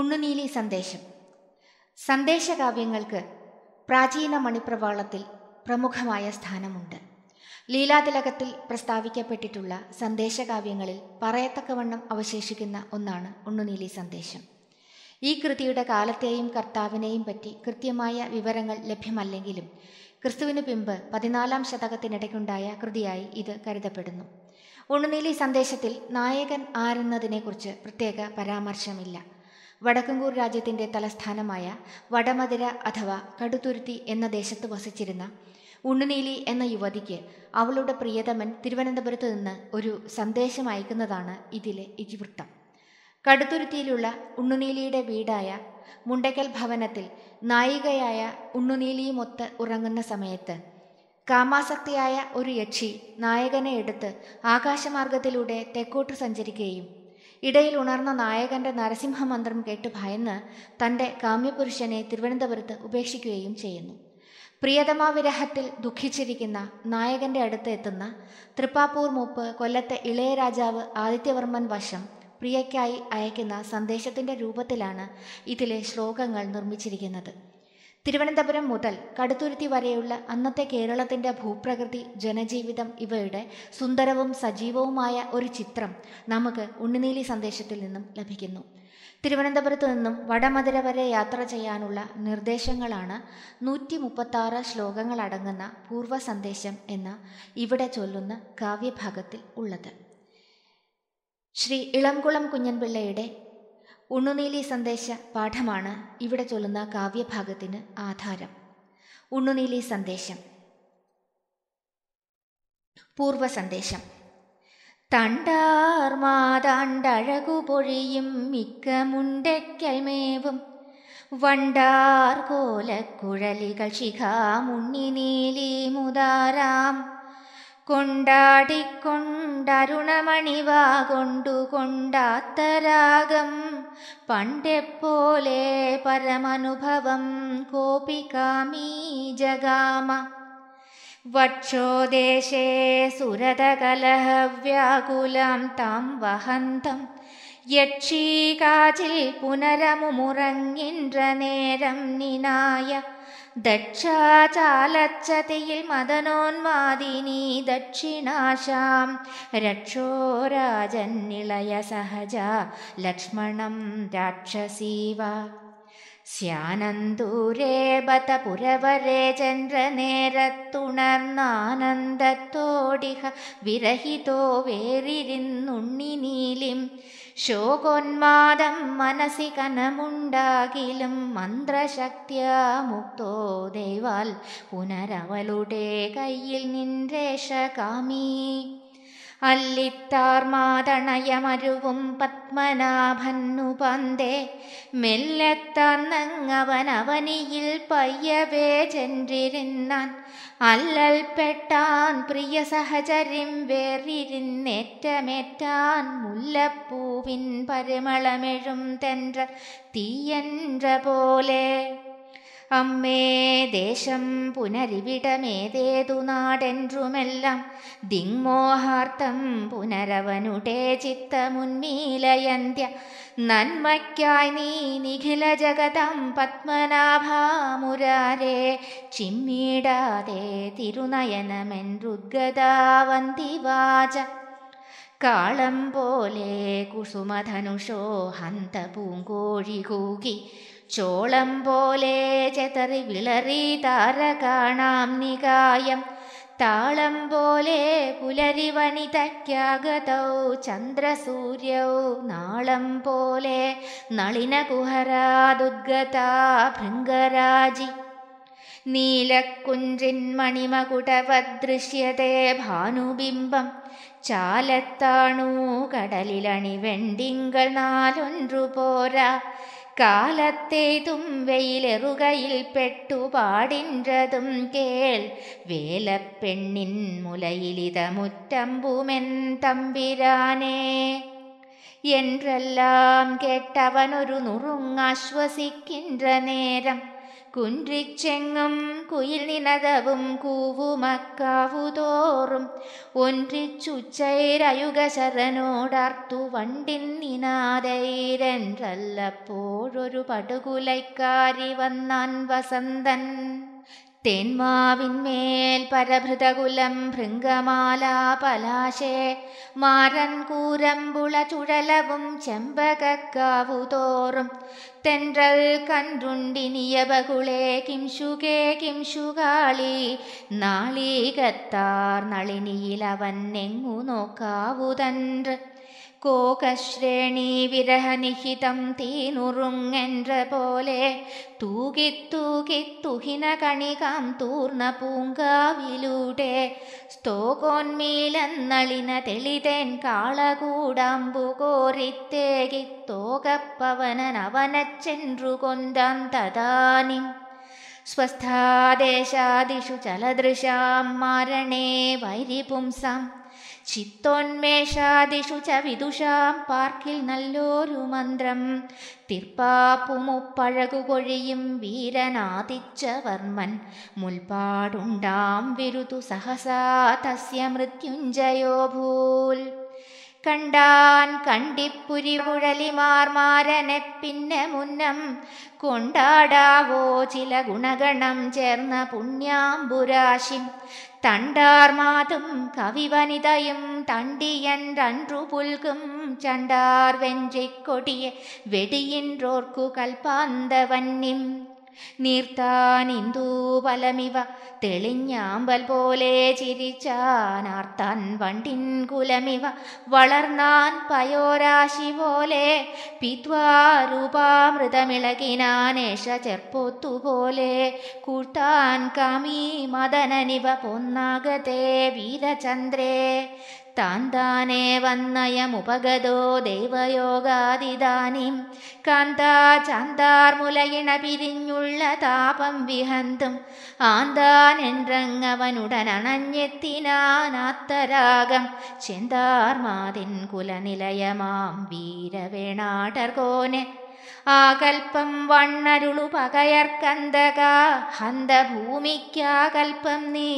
ഉണ്ണുനീലി സന്ദേശം സന്ദേശകാവ്യങ്ങൾക്ക് പ്രാചീന മണിപ്രവാളത്തിൽ പ്രമുഖമായ സ്ഥാനമുണ്ട് ലീലാതിലകത്തിൽ പ്രസ്താവിക്കപ്പെട്ടിട്ടുള്ള സന്ദേശകാവ്യങ്ങളിൽ പറയത്തക്കവണ്ണം അവശേഷിക്കുന്ന ഒന്നാണ് ഉണ്ണുനീലി സന്ദേശം ഈ കൃതിയുടെ കാലത്തെയും കർത്താവിനെയും പറ്റി കൃത്യമായ വിവരങ്ങൾ ലഭ്യമല്ലെങ്കിലും ക്രിസ്തുവിന് പിമ്പ് പതിനാലാം ശതകത്തിനിടയ്ക്കുണ്ടായ കൃതിയായി ഇത് കരുതപ്പെടുന്നു ഉണ്ണുനീലി സന്ദേശത്തിൽ നായകൻ ആരെന്നതിനെക്കുറിച്ച് പ്രത്യേക പരാമർശമില്ല വടക്കുംകൂർ രാജ്യത്തിൻ്റെ തലസ്ഥാനമായ വടമതിര അഥവാ കടുത്തുരുത്തി എന്ന ദേശത്ത് വസിച്ചിരുന്ന ഉണ്ണുനീലി എന്ന യുവതിക്ക് അവളുടെ പ്രിയതമൻ തിരുവനന്തപുരത്ത് നിന്ന് ഒരു സന്ദേശം അയക്കുന്നതാണ് ഇതിലെ ഇതിവൃത്തം കടുത്തുരുത്തിയിലുള്ള ഉണ്ണുനീലിയുടെ വീടായ മുണ്ടയ്ക്കൽ ഭവനത്തിൽ നായികയായ ഉണ്ണുനീലിയുമൊത്ത് ഉറങ്ങുന്ന സമയത്ത് കാമാസക്തിയായ ഒരു യക്ഷി നായകനെ എടുത്ത് ആകാശമാർഗത്തിലൂടെ തെക്കോട്ട് സഞ്ചരിക്കുകയും ഇടയിൽ ഉണർന്ന നായകന്റെ നരസിംഹമന്ത്രം കേട്ട് ഭയന്ന് തൻ്റെ കാമ്യപുരുഷനെ തിരുവനന്തപുരത്ത് ഉപേക്ഷിക്കുകയും ചെയ്യുന്നു പ്രിയതമാവിരഹത്തിൽ ദുഃഖിച്ചിരിക്കുന്ന നായകന്റെ അടുത്ത് എത്തുന്ന തൃപ്പാപ്പൂർ മൂപ്പ് കൊല്ലത്തെ ഇളയരാജാവ് ആദിത്യവർമ്മൻ വശം പ്രിയയ്ക്കായി അയക്കുന്ന സന്ദേശത്തിൻ്റെ രൂപത്തിലാണ് ഇതിലെ ശ്ലോകങ്ങൾ നിർമ്മിച്ചിരിക്കുന്നത് തിരുവനന്തപുരം മുതൽ കടുത്തുരുത്തി വരെയുള്ള അന്നത്തെ കേരളത്തിൻ്റെ ഭൂപ്രകൃതി ജനജീവിതം ഇവയുടെ സുന്ദരവും സജീവവുമായ ഒരു ചിത്രം നമുക്ക് ഉണ്ണുനീലി സന്ദേശത്തിൽ നിന്നും ലഭിക്കുന്നു തിരുവനന്തപുരത്തു നിന്നും വടമതിര വരെ യാത്ര ചെയ്യാനുള്ള നിർദ്ദേശങ്ങളാണ് നൂറ്റി മുപ്പത്താറ് ശ്ലോകങ്ങളടങ്ങുന്ന പൂർവ്വ സന്ദേശം എന്ന ഇവിടെ ചൊല്ലുന്ന കാവ്യഭാഗത്തിൽ ഉള്ളത് ശ്രീ ഇളംകുളം കുഞ്ഞൻപിള്ളയുടെ ഉണ്ണുനീലി സന്ദേശ പാഠമാണ് ഇവിടെ ചൊല്ലുന്ന കാവ്യഭാഗത്തിന് ആധാരം ഉണ്ണുനീലി സന്ദേശം പൂർവ സന്ദേശം തണ്ടാർ മാതാണ്ടഴകു പൊഴിയും മിക്ക മുണ്ടയ്ക്കൽ വണ്ടാർ കോലക്കുഴലികൾ ശിഖാമുണ്ണി മുതാരാം കൊണ്ടാടിക്കൊണ്ടരുണമണിവാ കൊണ്ടു കൊണ്ടാത്ത രാഗം പണ്ടെപ്പോലെ പരമനുഭവം കോപികാമീ ജഗാമ വക്ഷോദേശേ സുരതകലഹവ്യാകുലം താം വഹന്തം യക്ഷീകാചിൽ പുനരമുറങ്ങിൻ്റെ നേരം നിനായ दक्षाचालच्चते मदनोन्मादिनी दक्षिणाशां रक्षो राजन्निलय सहजा लक्ष्मणं राक्षसी वा स्यानन्दूरे बत पुरवरे चन्द्रनेरत्तुणर्नानन्दतो विरहितो वेरिरिन्ुण्णिलिं शोकोन्मादं मनसि कनमुण्डागिलं मन्त्रशक्त्यामुक्तो देवाल् पुनरवलुटे कैल् അല്ലിത്താർ മാതണയമരുവും പത്മനാഭന്നുപന്തേ മെല്ലത്തന്നങ്ങവനവനിയിൽ പയ്യവേ ചെന്നിരുന്നാൻ അല്ലൽ പെട്ടാൻ പ്രിയ സഹചര്യം വേറിരുന്നേറ്റമേറ്റാൻ മുല്ലപ്പൂവിൻ പരിമളമെഴും തെன்ற തീയன்ற പോലെ അമ്മേ ദേശം പുനരിവിടമേതേതു നാടെൻറുമെല്ലാം ദിങ്മോഹാർത്ഥം പുനരവനുടെ ചിത്തമുന്മീലയന്ത്യ നന്മയ്ക്കായി നീ നിഖില ജഗതം പത്മനാഭാമുരാരേ ചിമ്മീടാതെ തിരുനയനമെൻറുദ്ഗതാവന്തിവാച കാളം പോലെ കുസുമധനുഷോ ഹന്ത പൂങ്കോഴി കൂകി ചോളം പോലെ ചെതറി വിളറി താര കാണാം നികായം താളം പോലെ പുലരി വനിതയ്ക്കാകതൗ ചന്ദ്രസൂര്യൗ നാളം പോലെ നളിനകുഹരാദുദ്ഗതാ ഭൃംഗരാജി നീലക്കുഞ്ചിന്മണിമകുടവദൃശ്യത്തെ ഭാനുബിംബം ചാലത്താണു കടലിലണിവെണ്ടിങ്കൾ നാലൊൻറു പോരാ കാലത്തേതും വെയിലെറുകയിൽ പാടിൻ്റതും കേൾ വേലപ്പെണ്ണിൻ മുലയിലിത തമ്പിരാനേ என்றெல்லாம் കേട്ടവനൊരു ஒரு நுறுங்காஸ்வசிக்கின்ற കുൻറിച്ചെങ്ങും കുയിൽ നിനതവും കൂവുമക്കാവുതോറും ഒൻറിച്ചുച്ചൈരയുക ശരനോടർത്തു വണ്ടിൻ നിനാദൈരൻ വല്ലപ്പോഴൊരു പടുകുലൈക്കാരി വന്നാൻ വസന്തൻ തേന്മാവിന്മേൽ പരഭൃതകുലം ഭൃംഗമാലാപലാശേ മാരൻ കൂരമ്പുള ചുഴലവും ചെമ്പകക്കാവുതോറും തെൻറൽ കണ്ടുണ്ടിനിയ ബകുളേ കിംശുകേ കിംശുകാളി നാളീകത്താർ നളിനിയിലവൻ എങ്ങു നോക്കാവു കോകശ്രേണി വിരഹനിഹിതം തീനുറുങ്ങൻ്റ പോലെ തൂകി തൂകി തുഹിന കണികാം തൂർന്ന പൂങ്കാവിലൂടെ സ്തോകോന്മീലന്നളിന തെളിതേൻ കാളകൂടാമ്പുകോരിത്തേകി കൊന്തം തദാനി സ്വസ്ഥാദേശാദിഷു ചലദൃശാം മരണേ വൈരിപുംസം ചിത്തോന്മേഷാദിഷു ച വിദുഷാം പാർക്കിൽ നല്ലൊരു മന്ത്രം തിർപ്പാപ്പുമുപ്പഴകുകൊഴിയും വീരനാദിച്ച വർമ്മൻ മുൽപാടുണ്ടാം വിരുതു സഹസാ തസ്യ മൃത്യുഞ്ജയോ ഭൂൽ കണ്ടാൻ കണ്ടിപ്പുരി പുഴലിമാർമാരനെ പിന്നെ മുന്നം കൊണ്ടാടാവോ ചില ഗുണഗണം ചേർന്ന പുണ്യാംബുരാശിം தண்டார் மாதும் கவிவனிதையும் தண்டியன்றன்று புல்கும் சண்டார் வெஞ்சிக் கொடிய வெடியின்றோர்க்கு கல்பாந்த வன்னிம் നീർത്താനിന്ദൂപലമിവ തെളിഞ്ഞാമ്പൽ പോലെ ചിരിച്ചാനാർത്താൻ വണ്ടിൻ കുലമിവ വളർന്നാൻ പയോരാശി പോലെ പിത്വാരൂപാമൃതമിളകിനാനേഷ ചെർപ്പൊത്തുപോലെ കൂട്ടാൻ കാമീ മദനനിവ പൊന്നാകത്തെ വീരചന്ദ്രേ താൻ താനേ വന്നയമുപഗതോ ദൈവയോഗാതിദാനിം കാന്താ ചാന്താർമുലയിണ പിരിഞ്ഞു ഉള്ള താപം വിഹന്തും ആന്താനെൻറങ്ങവനുടനണഞ്ഞെത്തിനാൻ ആത്തരാഗം ചെന്താർമാതിൻ കുലനിലയമാം കോനെ ആകൽപ്പം വണ്ണരുളു പകയർക്കന്തക ഭൂമിക്കാകൽപ്പം നീ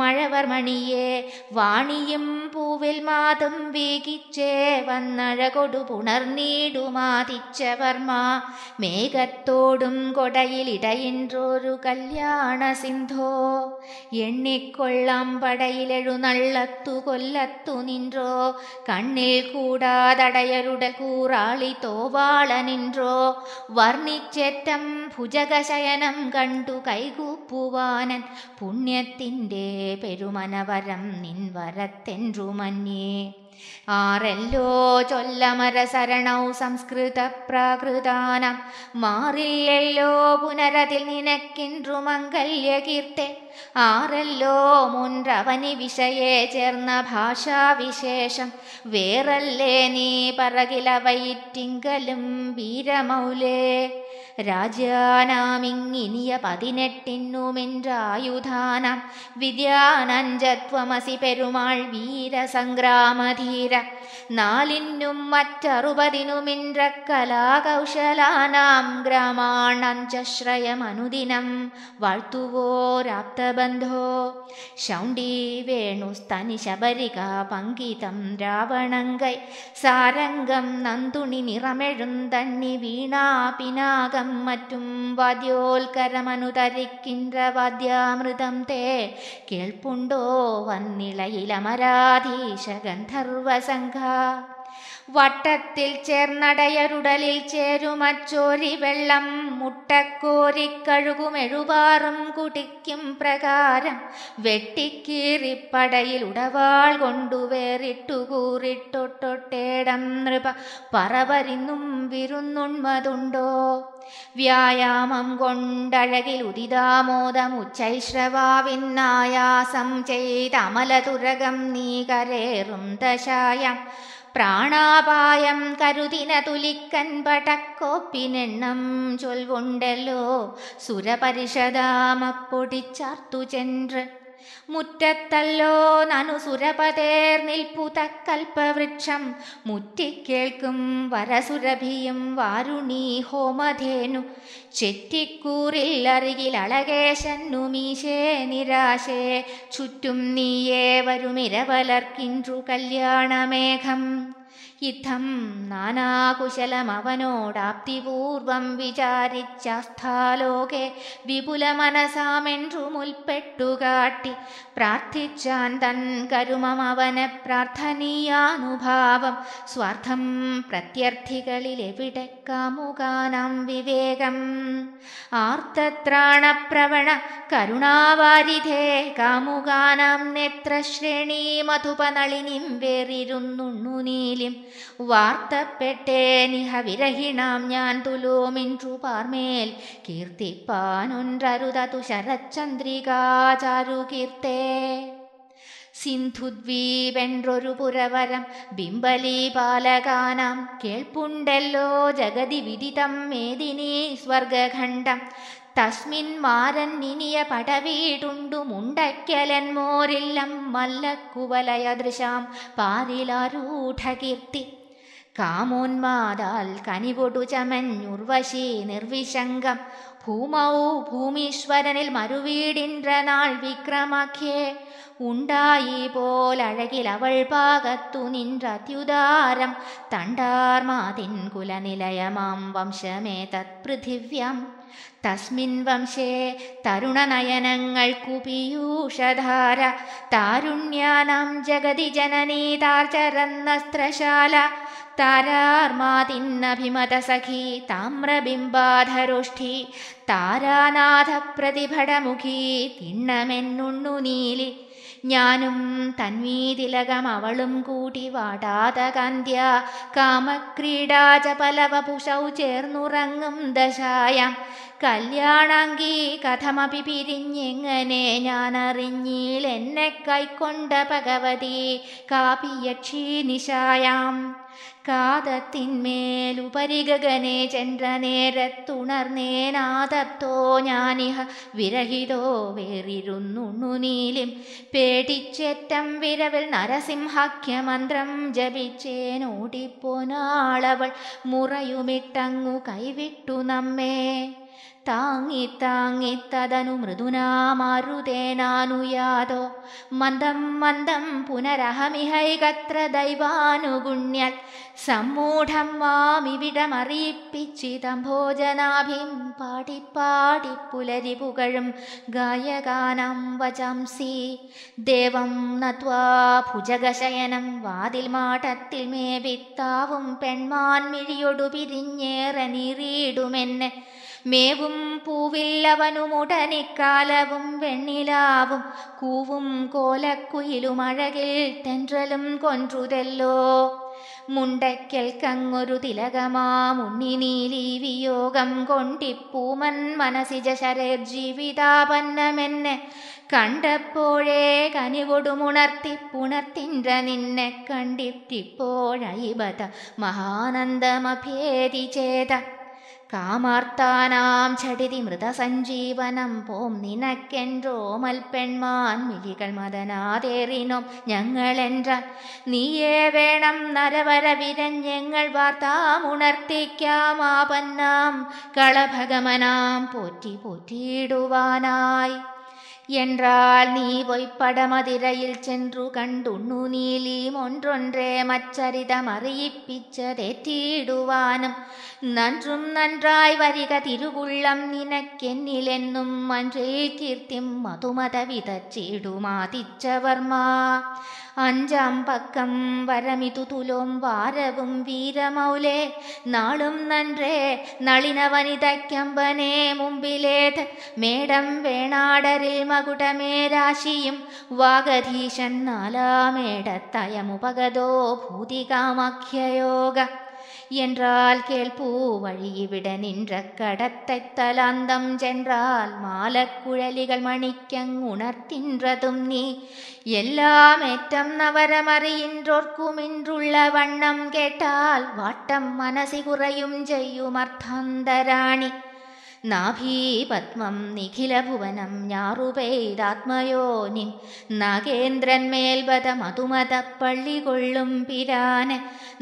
മഴവർ മണിയെ വാണിയും പൂവിൽ മാതും വീകിച്ചേ വന്നഴകൊടു പുണർനീടുമാതിച്ചവർമ്മ മേഘത്തോടും കൊടയിലിടയിൻറൊരു കല്യാണ സിന്ധോ എണ്ണിക്കൊള്ളാം നള്ളത്തു കൊല്ലത്തു നിൻറോ കണ്ണിൽ കൂടാതടയരുടെ കൂറാളി തോവാള നിൻറോ വർണ്ണിച്ചേറ്റം ഭുജകശയനം കണ്ടു കൈകൂപ്പുവാനൻ പുണ്യത്തിൻ്റെ പെരുമനവരം നിൻവരത്തെൻറു ആറല്ലോ ചൊല്ലമര ശരണൗ സംസ്കൃത പ്രാകൃതാനം മാറില്ലല്ലോ പുനരതിൽ നിനക്കിൻറു മംഗല്യകീർത്തെ ആറല്ലോ മുൻറവനി വിഷയേ ചേർന്ന ഭാഷാവിശേഷം വേറല്ലേ നീ പറകില വൈറ്റിങ്കലും വീരമൗലേ രാജാനാമിങ്ങിനിയ പതിനെട്ടിന്നുമിൻറായുധാനം വിദ്യാനഞ്ചത്വമസി പെരുമാൾ വീരസംഗ്രാമധീര നാലിനും മറ്ററുപതിനുമിന്ദ്ര കലാകൗശലാനാം ഗ്രാമാണഞ്ചശ്രയമനുദിനം വാഴ്ത്തുവോരാപ്തബന്ധോ വേണു സ്തനി ശബരിക പങ്കിതം രാവണങ്കൈ സാരംഗം നന്തുണി നിറമെഴുന്തണ്ണി വീണാ പിനാകം മറ്റും വാദ്യാമൃതം തേ കേൾപ്പുണ്ടോ വന്നിളയിലമരാധീശ ഗന്ധർവ 三颗。വട്ടത്തിൽ ചേർന്നടയരുടലിൽ ചേരുമച്ചോരി വെള്ളം മുട്ടക്കോരിക്കഴുകുമെഴുപാറും കുടിക്കും പ്രകാരം വെട്ടിക്കീറിപ്പടയിൽ ഉടവാൾ കൊണ്ടുവേറിട്ടു കൂറിട്ടൊട്ടൊട്ടേടം നൃപ പറവരിന്നും വിരുന്നുണ്മതുണ്ടോ വ്യായാമം കൊണ്ടഴകിൽ ഉദിതാമോദം ഉച്ചൈശ്രവാവിന്നായാസം ചെയ്തമലതുരകം നീകരേറും ദശായം പ്രാണാപായം കരുതിന തുലിക്കൻ പടക്കോപ്പിനെണ്ണം ചൊൽവുണ്ടല്ലോ സുരപരിഷദാമപ്പൊടിച്ചാർത്തു ചെன்று മുറ്റത്തല്ലോ നിൽപ്പു തക്കൽപ്പവൃക്ഷം മുറ്റിക്കേൾക്കും വരസുരഭിയും വാരുണീ ഹോമധേനു ചെറ്റിക്കൂറില്ലറികിൽ അളകേശന്നു മീശേ നിരാശേ ചുറ്റും നീയേ വരുമിരവലർക്കിൻറു കല്യാണമേഘം യുദ്ധം നാനാകുശലമവനോടാപ്തിപൂർവം വിചാരിച്ചാസ്ഥാലോകെ വിപുലമനസാമെൻറുമുൽപ്പെട്ടുകാട്ടി പ്രാർത്ഥിച്ചാൻ തൻ കരുമമവനെ പ്രാർത്ഥനീയാനുഭാവം സ്വാർത്ഥം എവിടെ കാമുകാനാം വിവേകം ആർത്തത്രാണപ്രവണ കരുണാവാരിധേ കാമുകാനാം നേത്രശ്രേണീ മധുപനളിനിം വേറിരുന്നുണ്ണുനീലിം वार्त अप्पेट्टे निह विरहिनाम् जान्तुलो मिन्ट्रू पार्मेल। केर्थेप्पानुन्रारुदातुषरच्चंद्रिगाचारु केर्थे। सिंथुद्वी जगदि विदितं मेदिनी स्� തസ്മിൻ മാരൻ നിനിയ പടവീടുണ്ടു മുണ്ടയ്ക്കലൻ മോരില്ലം മല്ലക്കുവലയദൃശാം പാരിലാരൂഢകീർത്തി കാമോന്മാതാൽ കനിവൊടു ചമഞ്ഞുർവശി നിർവിശങ്കം ഭൂമൗ ഭൂമീശ്വരനിൽ മറുവീടിൻ്റനാൾ വിക്രമഖ്യേ ഉണ്ടായി പോലഴകിൽ അവൾ പാകത്തു നിന്റത്യുദാരം തണ്ടാർമാതിൻ കുലനിലയമാം വംശമേ തത്പൃഥിവ്യം तस्मिन् वंशे कुपीयूषधार तारुण्यानां जगदि जननी तार्चरन्नस्त्रशाल तारार्मातिन्नभिमतसखी ताम्रबिम्बाधरोष्ठी तारानाथप्रतिभटमुखी तिण्णमेन्नुण्णुनीलि ഞാനും തന്വീതിലകം അവളും കൂടി വാടാത കന്ധ്യ കാമക്രീഡാച പലവപുഷൗ ചേർന്നുറങ്ങും ദശായം കല്യാണാങ്കി കഥമഭി പിരിഞ്ഞെങ്ങനെ ഞാനറിഞ്ഞീൽ എന്നെ കൈക്കൊണ്ട ഭഗവതി കാപിയക്ഷി നിശായാം കാതത്തിന്മേലുപരിഗഗനെ ചന്ദ്രനേരത്തുണർന്നേനാദത്തോ ഞാനിഹ വിരഹിതോ വേറിരുന്നുണ്ണുനീലിം പേടിച്ചേറ്റം വിരവിൽ നരസിംഹക്യമന്ത്രം ജപിച്ചേനോടിപ്പോനാളവൾ മുറയുമിട്ടങ്ങു കൈവിട്ടു നമ്മേ താങ്ങി താങ്ങി തതനു മൃദുനാമരുതേനാനുയാതോ മന്ദം മന്ദം പുനരഹമിഹൈകത്ര ദൈവാനുഗുണ്യൽ സമ്മൂഢം വാമിവിടമറിയിപ്പിച്ചിതം ഭോജനാഭിം പാടിപ്പാടി പുലരി പുകഴും ഗായകാനം വചംസി ദേവം നത്വാ ഭുജഗശയനം വാതിൽ മാട്ടത്തിൽ മേവിത്താവും പെൺമാൻ മിഴിയൊടു പിരിഞ്ഞേറെ നിറീടുമെന്നെ മേവും പൂവില്ലവനുമുടനിക്കാലവും വെണ്ണിലാവും കൂവും കോലക്കുയിലും അഴകിൽ തെൻട്രലും കൊൻറുതല്ലോ മുണ്ടയ്ക്കൽ കങ്ങൊരു തിലകമാ മുണ്ണി നീലി വിയോഗം കൊണ്ടിപ്പൂമൻ മനസിജ ശരർ ജീവിതാപന്നമെന്നെ കണ്ടപ്പോഴേ കനിവൊടുമുണർത്തി പുണർത്തിൻ്റെ നിന്നെ കണ്ടിപ്പോഴൈബത മഹാനന്ദമഭേദി ചേത കാമാർത്താനാം ചടിതി മൃതസഞ്ജീവനം പോം നിനക്കെൻറോ മൽപ്പെൺമാൻ മിഴികൾ ഞങ്ങൾ ഞങ്ങളെന്റാൽ നീയേ വേണം നരവര ഞങ്ങൾ വാർത്താമുണർത്തിക്കാം ഉണർത്തിക്കാമാപന്നാം കളഭഗമനാം പോറ്റി പോറ്റിയിടുവാനായി എൻറാൽ നീ പൊയ്പടമതിരയിൽ சென்று കണ്ടുണ്ണു നീലീം ஒன்றொன்றே மச்சரிதம் அறியிப்பிச்சதேற்றிடுவானும் நன்றும் நன்றாய் വരിക திருவுள்ளம் நினக்கென்னிலென்னும் அன்றே கீர்த்திம் மதுமத വിതച്ചിടുമാതിച്ചവർമാ അഞ്ചാം പക്കം വരമിതു തുലോം വാരവും വീരമൗലേ നാളും നன்றേ നളിനവനിതയ്ക്കമ്പനെ മുമ്പിലേത് മേടം വേണാടരിൽ മകുടമേ രാശിയും വാഗധീശൻ നാലാമേടത്തയമുപഗതോ ഭൂതികാമഖ്യയോഗ என்றால் கேள் பூ வழியிவிட நின்ற கடத்தை தலாந்தம் சென்றால் மாலக்குழலிகள் மணிக்கங் உணர்த்தின்றதும் நீ எல்லாம் ஏற்றம் நவரமறியின்றோர்க்கும் இன்றுள்ள வண்ணம் கேட்டால் வாட்டம் மனசி குறையும் செய்யும் அர்த்தந்தராணி നാഭീപത്മം നിഖിലഭുവനം ഞാറുപെയ്താത്മയോനിൻ നാഗേന്ദ്രന്മേൽപദമതുമതപ്പള്ളി കൊള്ളും പിരാന്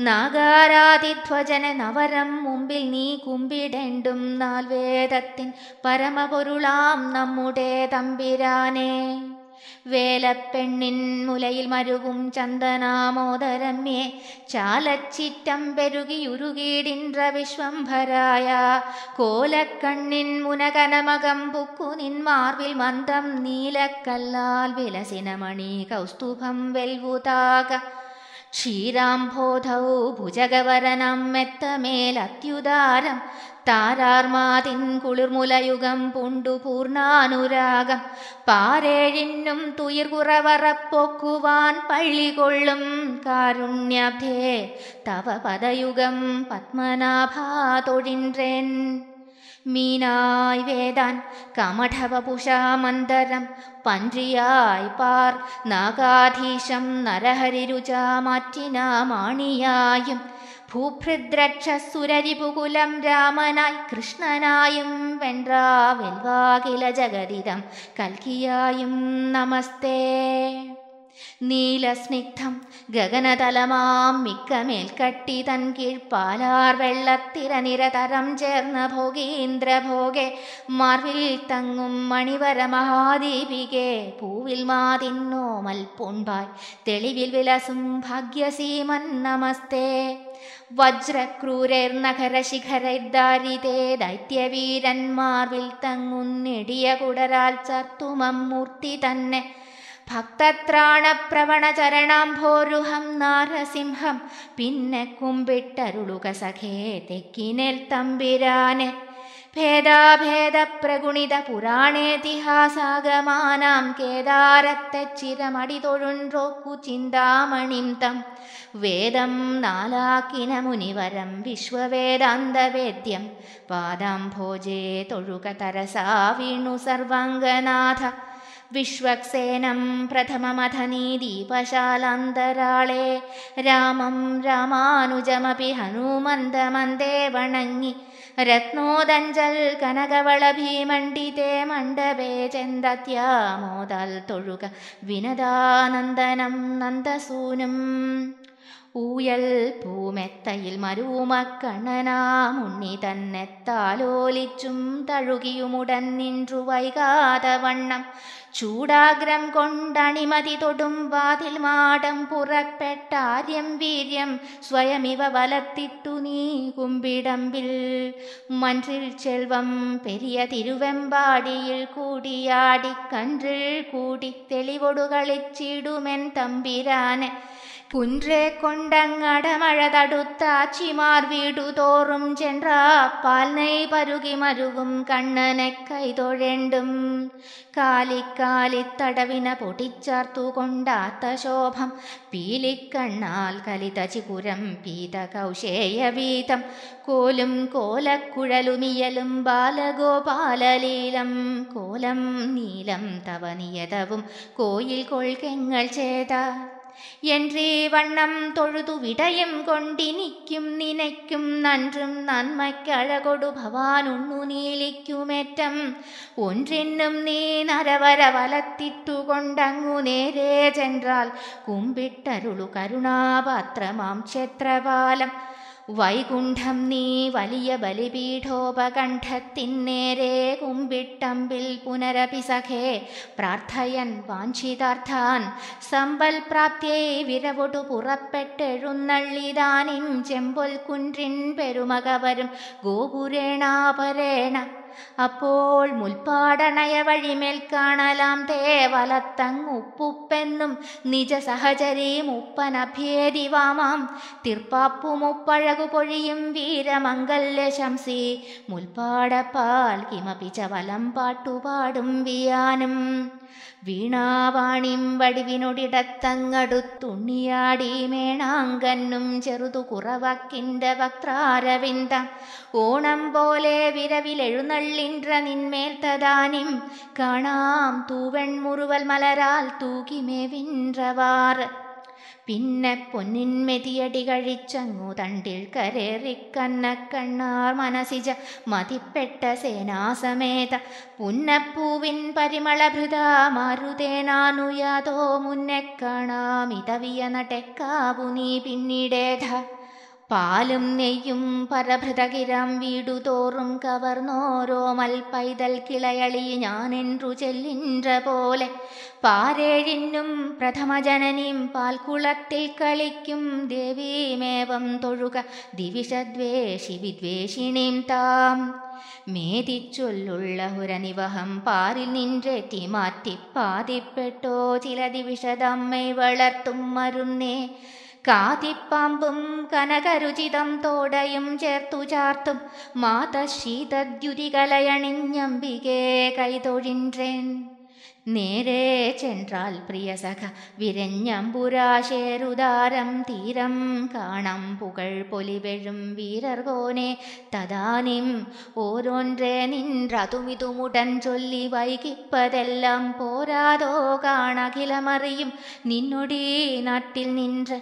നാഗാരാതിധ്വജന നവരം മുമ്പിൽ നീ കുമ്പിടേണ്ടും നാൽവേദത്തിൻ പരമപൊരുളാം നമ്മുടെ തമ്പിരാനേ വേലപ്പെണ്ണിൻ മുലയിൽ മരുവും ചന്ദനാമോദരമ്യേ ചാലച്ചിറ്റം പെരുകിയുരുകീടിൻറ വിശ്വംഭരായ കോലക്കണ്ണിൻ മുനകനമകം പുക്കു നിന്മാർവിൽ മന്ദം നീലക്കല്ലാൽ വിലസിനമണി കൗസ്തുഭം വെൽവുതാക ശ്രീരാംബോധൗ ഭുജഗവരണം മെത്തമേലത്യുദാരം താരാർമാതിൻ കുളിർമുലയുഗം പൂണ്ടുപൂർണാനുരാഗം പാരേഴിന്നും തുയിർകുറവറപ്പൊക്കുവാൻ പള്ളികൊള്ളും കാരുണ്യഭേ തവ പദയുഗം പത്മനാഭാ തൊഴിൻറേൻ മീനായി വേദാൻ കമഠവപുഷാമന്തരം പഞ്ചിയായി പാർ നാഗാധീശം നരഹരിരുചാമാറ്റിനാമാണിയായും ഭൂഭൃദ്രക്ഷസുരരിപുകുലം രാമനായി കൃഷ്ണനായും വെൺറാവെൽവാകില ജഗതിതം കൽക്കിയായും നമസ്തേ നീലസ്നിഗ്ധം ഗഗനതലമാം മിക്കമേൽ കട്ടി തൻ കീഴ്പാലാർ വെള്ളത്തിര നിരതരം ചേർന്ന ഭോഗീന്ദ്രഭോഗെ മാർവിൽ തങ്ങും മണിവര മഹാദീപികെ പൂവിൽ മാതിന്നോ മൽപൂൺപായ് തെളിവിൽ വിലസും ഭാഗ്യസീമൻ നമസ്തേ വജ്രക്രൂരർ നഗരശിഖരൈർദാരിതേ ദൈത്യവീരന്മാർവിൽ തങ്ങുന്നിടിയ കുടരാൽ ചർത്തുമം മൂർത്തി തന്നെ ഭക്തത്രാണപ്രവണചരണാംഭോരുഹം നാരസിംഹം പിന്നെ കുമ്പിട്ടരുളുക സഖേ തമ്പിരാന് ഭേദാഭേദ പ്രഗുണിത പുരാണേതിഹാസാഗമാനാം കേദാരത്തെ ചിരമടിതൊഴുൻറോക്കു ചിന്താമണിം തം വേദം നാലാക്കിന മുനിവരം വിശ്വവേദാന്തവേദ്യം ഭോജേ തൊഴുക തരസാ വീണു സർവാംഗനാഥ विश्वक्सेनं प्रथममथनी दीपशालान्तराळे रामं रामानुजमपि हनुमन्दमन्दे വണങ്ങി രത്നോദഞ്ചൽ കനകവള ഭീമണ്ഡിതേ മണ്ഡപേ ചെന്തത്യാമോദാൽ തൊഴുക വിനദാനന്ദനം നന്ദസൂനും ഊയൽ പൂമെത്തയിൽ മരൂമക്കണ്ണനാമുണ്ണി തന്നെത്താലോലിച്ചും തഴുകിയുമുടൻ നിൻറു വൈകാതവണ്ണം ചൂടാഗ്രം കൊണ്ടണിമതി തൊടും വാതിൽ മാടം പുറപ്പെട്ടാര്യം വീര്യം സ്വയമിവ വലത്തിട്ടു നീ കുമ്പിടമ്പിൽ മൻറിൽ ചെൽവം പെരിയ തിരുവെമ്പാടിയിൽ കൂടിയാടിക്കൻറിൽ കൂടി തെളിവൊടുകളിച്ചിടുമെൻ തമ്പിരാനെ குன்றே கொண்டங்கடமழ தடுத்தாச்சிமார் வீடு தோறும் சென்றா பால்னை பருகி மருகும் கண்ணனை கைதொഴെണ്ടും കാലിക്കാലിത്തടവിന പൊടിച്ചാർത്തു കൊണ്ടാത്ത ശോഭം പീലിക്കണ്ണാൽ കലിത ചികുരം പീത കൗശേയവീതം കോലും കോലക്കുഴലുമിയലും ബാലഗോപാലലീലം കോലം നീലം തവനിയതവും നിയതവും കോയിൽ കൊൾക്കെങ്ങൾ ചേത വണ്ണം തൊഴുതു தொழுது விடயம் கொண்டினிக்கும் நினைக்கும் நன்றும் நன்மைக்கழகொடு ഭവാൻ ഉണ്ണു നീലിക്കുമേറ്റം ഒன்றെന്നും നീ നരവര വലത്തിട്ടുകൊണ്ടങ്ങു നേരെ ചെന്റാൽ കുമ്പിട്ടരുളു കരുണാപാത്രമാം ക്ഷേത്രപാലം വൈകുണ്ഠം നീ വലിയ ബലിപീഠോപകണ്ഠത്തിന്നേരെ കുമ്പിട്ടമ്പിൽ പുനരപി സഖേ പ്രാർത്ഥയൻ വാഞ്ചിതാർത്ഥാൻ സമ്പൽ പ്രാപ്തിയെ വിരവൊടു പുറപ്പെട്ടെഴുന്നള്ളിതാനിൻ ചെമ്പൊൽ കുൻറിൻ പെരുമകവരും ഗോപുരേണാപരേണ അപ്പോൾ മുൽപാടണയ വഴിമേൽ കാണലാം തേവലത്തങ്ങുപ്പുപ്പെന്നും നിജ സഹചരീം ഉപ്പനഭേദിവാമാം തിർപ്പാപ്പുമുപ്പഴകു പൊഴിയും വീരമംഗല്യ ശംസി മുൽപാടപ്പാൽ കിമപിച്ച വലം പാട്ടുപാടും വിയാനും വീണാവാണിം വടിവിനൊടിടത്തങ്ങടുത്തുണ്ണിയാടി മേണാങ്കന്നും ചെറുതു കുറവക്കിൻ്റെ വക്രാരവിന്ദം ഓണം പോലെ വിരവിലെഴുന്നള്ളിൻ്റെ നിന്മേൽ തദാനിം കാണാം തൂവൺമുറുവൽ മലരാൽ തൂകിമേ വിൻറവാർ പിന്നെ പൊന്നിൻമെതിയടി കഴിച്ചങ്ങു തണ്ടിൽ കണ്ണാർ മനസിജ മതിപ്പെട്ട സേനാസമേത പുന്നപ്പൂവിൻ പരിമളഭൃത മരുതേനാനുയാതോ മുന്നെ കാണാമിതവിയ നടക്കാവു നീ പിന്നീടേധ പാലും നെയ്യും പരഭൃതകിരാം വീടുതോറും കവർന്നോരോ മൽപൈതൽ കിളയളി ഞാനെൻറു ചെല്ലിൻ്റ പോലെ പാരേഴിനും പ്രഥമജനനീം പാൽക്കുളത്തിൽ കളിക്കും ദേവീമേവം തൊഴുക ദിവിഷദ്വേഷി വിദ്വേഷിണീം താം മേതിച്ചൊല്ലുള്ള ഹുരനിവഹം പാറിൽ നിൻറെത്തി മാറ്റി പാതിപ്പെട്ടോ ചില ദിവിഷതമ്മൈ വളർത്തും മരുന്നേ കാതിപ്പാമ്പും കനകരുചിതം തോടയും ചേർത്തു ചാർത്തും മാതശീതദ്യുതികലയണിഞ്ഞമ്പികേ കൈതൊഴിൻറേൻ നേരെ ചെൻട്രാൽ പ്രിയസഖ വിരഞ്ഞമ്പുരാശേരുദാരം തീരം കാണം പുകൾ പൊലിവെഴും വീരർകോനെ തദാനിം ഓരോൻറെ നിൻറതുമിതുമുടൻ ചൊല്ലി വൈകിപ്പതെല്ലാം പോരാതോ കാണഖിലമറിയും നിന്നൊടീ നാട്ടിൽ നിன்று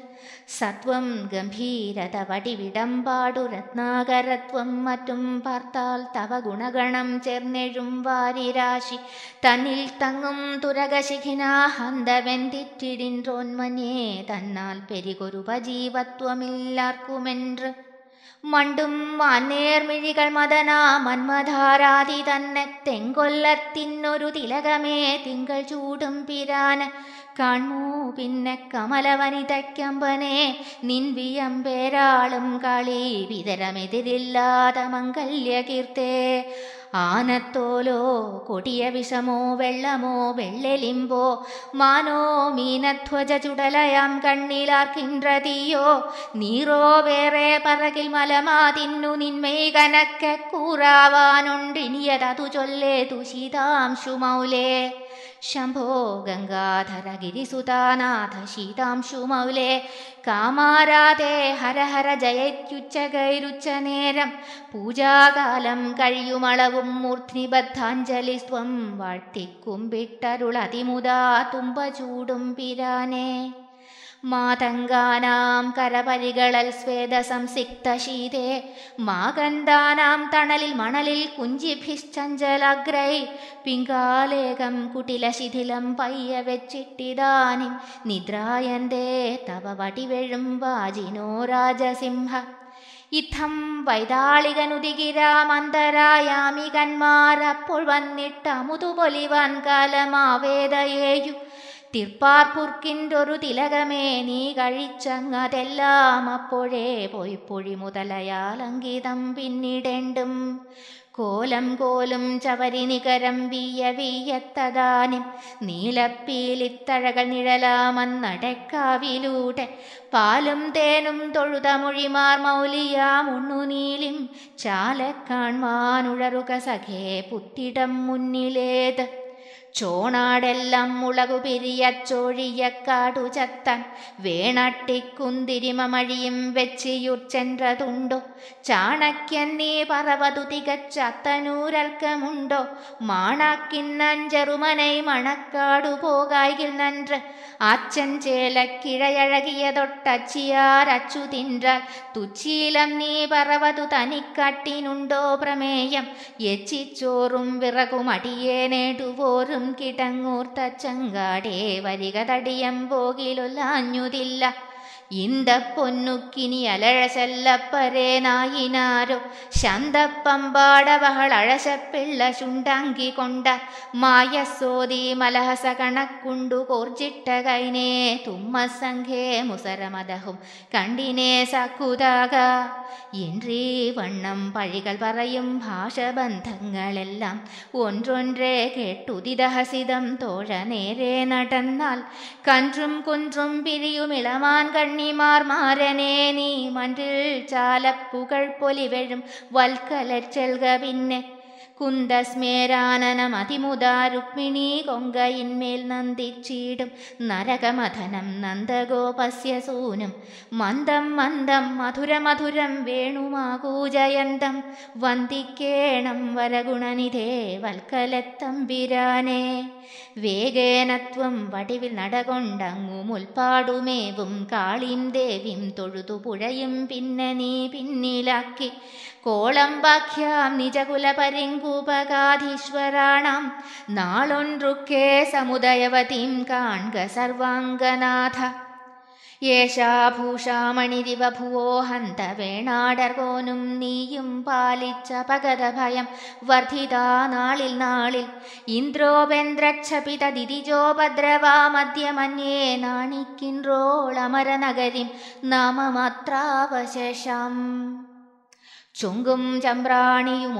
സത്വം ഗംഭീരതവടിവിടമ്പാടു രത്നാകരത്വം മറ്റും പാർത്താൽ തവ ഗുണഗണം ചേർന്നെഴും വാരിരാശി തന്നിൽ തങ്ങും തുരകശിഖിനാഹന്തവെന്തിറ്റിടിൻറോന്മനേ തന്നാൽ പെരികൊരുപജീവത്വമില്ലാർക്കുമെன்று മണ്ടും മാനേർമിഴികൾ മദനാ മന്മധാരാതി തന്നെ തെങ്കൊല്ലത്തിനൊരു തിലകമേ തിങ്കൾ ചൂടും പിരാന കാൺമൂ പിന്നെ കമലവനിതയ്ക്കമ്പനെ നിൻവിയമ്പേരാളും കളി മംഗല്യ മംഗല്യകീർത്തേ ആനത്തോലോ കൊടിയ വിഷമോ വെള്ളമോ വെള്ളെലിമ്പോ മാനോ മീനധ്വജ ചുടലയാം കണ്ണിലാർക്കിൻറതിയോ നീറോ വേറെ പറകിൽ മലമാ തിന്നു നിന്മൈ കനക്ക കൂറാവാനുണ്ടിനിയതതു ചൊല്ലേ തുശിതാംശു മൗലേ ശംഭോ ഗംഗാധരഗിരിസുതാനാഥ ശീതാംശുമൗലേ കാമാരാതെ ഹരഹര ജയത്യുച്ചകൈരുച്ചനേരം പൂജാകാലം കഴിയുമളവും മൂർധ്നിബദ്ധാഞ്ജലി സ്വം വാഴ്ത്തിക്കുമ്പിട്ടരുളതിമുതാ തുമ്പ ചൂടും പിരാനേ മാതംഗാനാം കരപരികളൽ സ്വേദ സംസിക്ത ശീതേ മാകന്ധാനാം തണലിൽ മണലിൽ കുഞ്ചിഭിശ്ചഞ്ചലഗ്രൈ പിങ്കാലേകം ശിഥിലം പയ്യ വെച്ചിട്ടിതാനി നിദ്രായന്തേ തവ വടിവെഴും വാജിനോ രാജസിംഹ ഇത്തം വൈതാളികനുതികിരാമന്തരായാമി കന്മാരപ്പോൾ വന്നിട്ടമുതുപൊലിവാൻ കാലമാവേദയേയു തിർപ്പാർപ്പുർക്കിൻ്റൊരു തിലകമേ നീ കഴിച്ചങ്ങതെല്ലാം അപ്പോഴേ പോയി പൊഴി മുതലയാൽ അങ്കിതം പിന്നിടേണ്ടും കോലം കോലും ചവരി നികരം വീയ വിയത്തദാനം നീലപ്പീലിത്തഴകൾ നിഴലാമെന്നടക്കാവിലൂടെ പാലും തേനും തൊഴുത മൊഴിമാർ മൗലിയാമുണ്ണു നീലിം ചാലക്കാൺമാനുഴറുക സഖേ പുത്തിടം മുന്നിലേത് ചോണാടെല്ലാം മുളകു ചോഴിയ കാടു ചത്താൻ വേണട്ടിക്കുന്തിരിമമഴിയും വെച്ചിയുർച്ചെൻറതുണ്ടോ ചാണക്യൻ നീ പറവതു തികച്ചത്തനൂരൽക്കമുണ്ടോ മാണാക്കിൻ നഞ്ചെറുമനൈ മണക്കാടു പോകായിൽ നന്ത്ര അച്ഛൻ ചേലക്കിഴയഴകിയ തൊട്ടച്ചിയാരച്ചു തിന്റാൽ തുച്ചീലം നീ പറവതു തനിക്കാട്ടിനുണ്ടോ പ്രമേയം എച്ചിച്ചോറും വിറകുമടിയേ കിടങ്ങൂർത്തച്ചങ്കാടേ വരിക തടിയം പോകിലൊല്ലാഞ്ഞുതില്ല ഇന്ത പൊന്നുക്കിനി അലഴസല്ലപ്പരേ നായിനാരോ ശന്തപ്പമ്പാടവഹളഴശപ്പിള്ള ശുണ്ടങ്കി കൊണ്ട മായസ്സോതി മലഹസ കണക്കുണ്ടു കോർജിട്ട കൈനേ തുമ്മ സംഘേ മുസരമദഹും കണ്ടിനേ സക്കുതാക എൻറീ വണ്ണം പഴികൾ പറയും ഭാഷബന്ധങ്ങളെല്ലാം ഒൻറൊൻറേ കേട്ടുതിദഹസിതം തോഴ നേരെ നടന്നാൽ കൻറും കുൻറും പിരിയുമിളമാൻ കണ്ണി മണിമാർ നീ മണ്ടിൽ ചാലപ്പുകൾ പൊലിവഴും വൽക്കലച്ചൽക പിന്നെ കുന്തസ്മേരാനനമതിമുതാ രുക്മിണി കൊങ്കയിന്മേൽ നന്ദിച്ചീടും നരകമഥനം നന്ദഗോപസ്യ മന്ദം മന്ദം മധുരമധുരം വേണുമാകൂജയന്തം വന്ദിക്കേണം വരഗുണനിധേ വൽക്കലത്തമ്പിരാനെ വേഗേനത്വം വടിവിൽ നടകൊണ്ടങ്ങുമുൽപാടുമേവും കാളിം ദേവിം തൊഴുതുപുഴയും പിന്നെ നീ പിന്നിലാക്കി கோளம்பாக்கியாம் நிஜகுல பரிங்கூபகாதீஸ்வராணாம் நாளொன்றுக்கே சமுதயவதிம் காண்க சர்வாங்கநாத ஏஷா பூஷாமணிதிவ புவோ ஹந்த வேணாடர்கோனும் நீயும் பாலிச்ச பகதபயம் வர்திதா நாளில் நாளில் இந்திரோபெந்திரட்சபிததிதிஜோபத்ரவா மத்திய மன்யே நாணிக்கின்றோள் அமரநகரிம் நாம மாத்ராவசேஷம் ചുങ്കും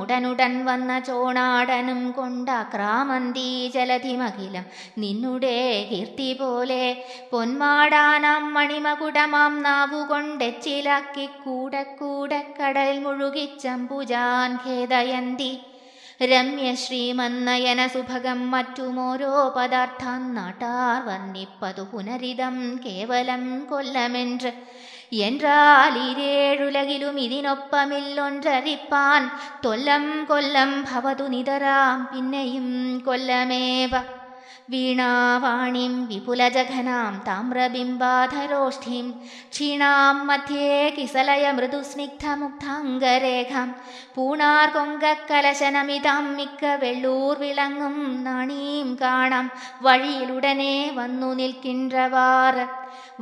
ഉടനുടൻ വന്ന ചോണാടനും ക്രാമന്തി ജലധിമഖിലം നിന്നുടെ കീർത്തി പോലെ പൊന്മാടാനാം മണിമകുടമാം നാവുകൊണ്ടെച്ചിലാക്കി കൂടെ കൂടെ കടൽ മുഴുകിച്ചമ്പുജാൻ ഖേദയന്തി ശ്രീമന്നയന സുഭഗം മറ്റുമോരോ പദാർത്ഥം നാട്ടാർ വന്നിപ്പതു പുനരിതം കേവലം കൊല്ലമെன்று என்றால் இதேழுலகிலும் ഇതിനൊപ്പമില്ലൊன்றറിപ്പാൻ തൊല്ലം കൊല്ലം ഭവതു നിതരാം പിന്നെയും കൊല്ലമേവ വീണാവാണിം വിപുലജഘനാം താമ്രബിംബാധരോഷ്ഠിം ക്ഷീണാം മധ്യേ കിസലയ മൃദുസ്നിഗ്ധമുഗ്ധംഗരേഖം പൂണാർ കൊങ്കക്കലശനമിതം മിക്ക വെള്ളൂർ വിളങ്ങും നാണീം കാണാം വഴിയിലുടനെ വന്നു നിൽക്കിன்றവാർ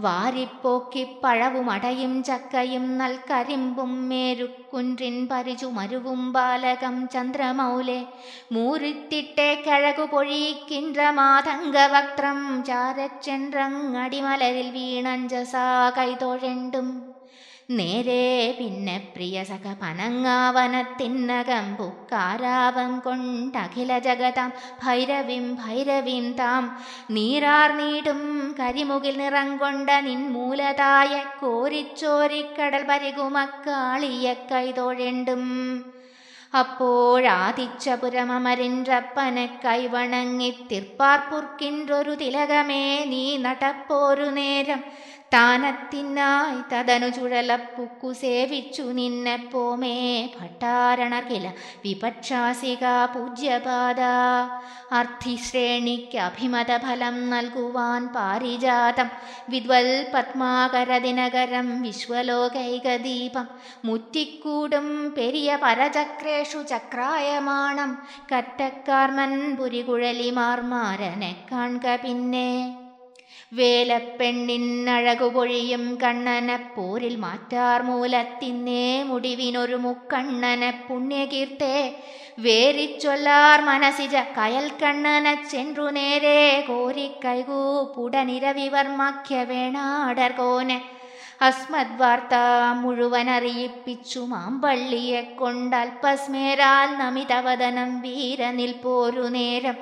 വാരിപ്പോക്കി പഴവും അടയും ചക്കയും നൽക്കരിമ്പും മേരുക്കുൻറിൻ പരിചു മരുവും ബാലകം ചന്ദ്രമൗലെ മൂരിത്തിട്ടെ പൊഴിക്കിൻ്റെ പൊഴിക്കിന്ദ്രമാതംഗവക്ത്രം ചാരച്ചെൻറങ്ങടിമലരിൽ വീണഞ്ചസാ കൈതൊഴണ്ടും നേരെ പിന്നെ പ്രിയ സഖ പനങ്ങാവനത്തിന്നകം പുക്കാരാവം കൊണ്ടഖില ജഗതാം ഭൈരവിം ഭൈരവിം താം നീരാർ നീടും കരിമുകിൽ നിറം കൊണ്ട നിൻമൂലതായ കോരിച്ചോരിക്കടൽ പരികുമക്കാളിയ കൈതൊഴെണ്ടും അപ്പോഴാതിച്ചപുരമമരിൻ്റപ്പനെ കൈവണങ്ങി ഒരു തിലകമേ നീ നടപ്പോരു നേരം താനത്തിനായി തതനു ചുഴലപ്പുക്കു സേവിച്ചു നിന്നെ പോമേ കില വിപക്ഷാസിക പൂജ്യപാത അർത്ഥിശ്രേണിക്ക് അഭിമത ഫലം നൽകുവാൻ പാരിജാതം വിദ്വൽ പത്മാകര പത്മാകരദിനകരം വിശ്വലോകൈകദീപം മുറ്റിക്കൂടും പെരിയ പരചക്രേഷു ചക്രായമാണം കറ്റക്കാർമൻ പുരികുഴലിമാർമാരനെ കാൺക പിന്നെ വേലപ്പെണ്ണിന്നഴകുപൊഴിയും കണ്ണനപ്പോരിൽ മാറ്റാർ മൂലത്തിന്നേ മുടിവിനൊരു മുക്കണ്ണന പുണ്യകീർത്തേ വേരിച്ചൊല്ലാർ മനസിജ കയൽ കണ്ണന ചെന്നു നേരെ കോരിക്കൈകൂപ്പുടനിരവിവർമാഖ്യ വേണാടർ കോന് അസ്മദ് വാർത്ത മുഴുവൻ അറിയിപ്പിച്ചു മാമ്പള്ളിയെ കൊണ്ടൽപസ്മേരാൽ നമിതവദനം വീരനിൽ പോരു നേരം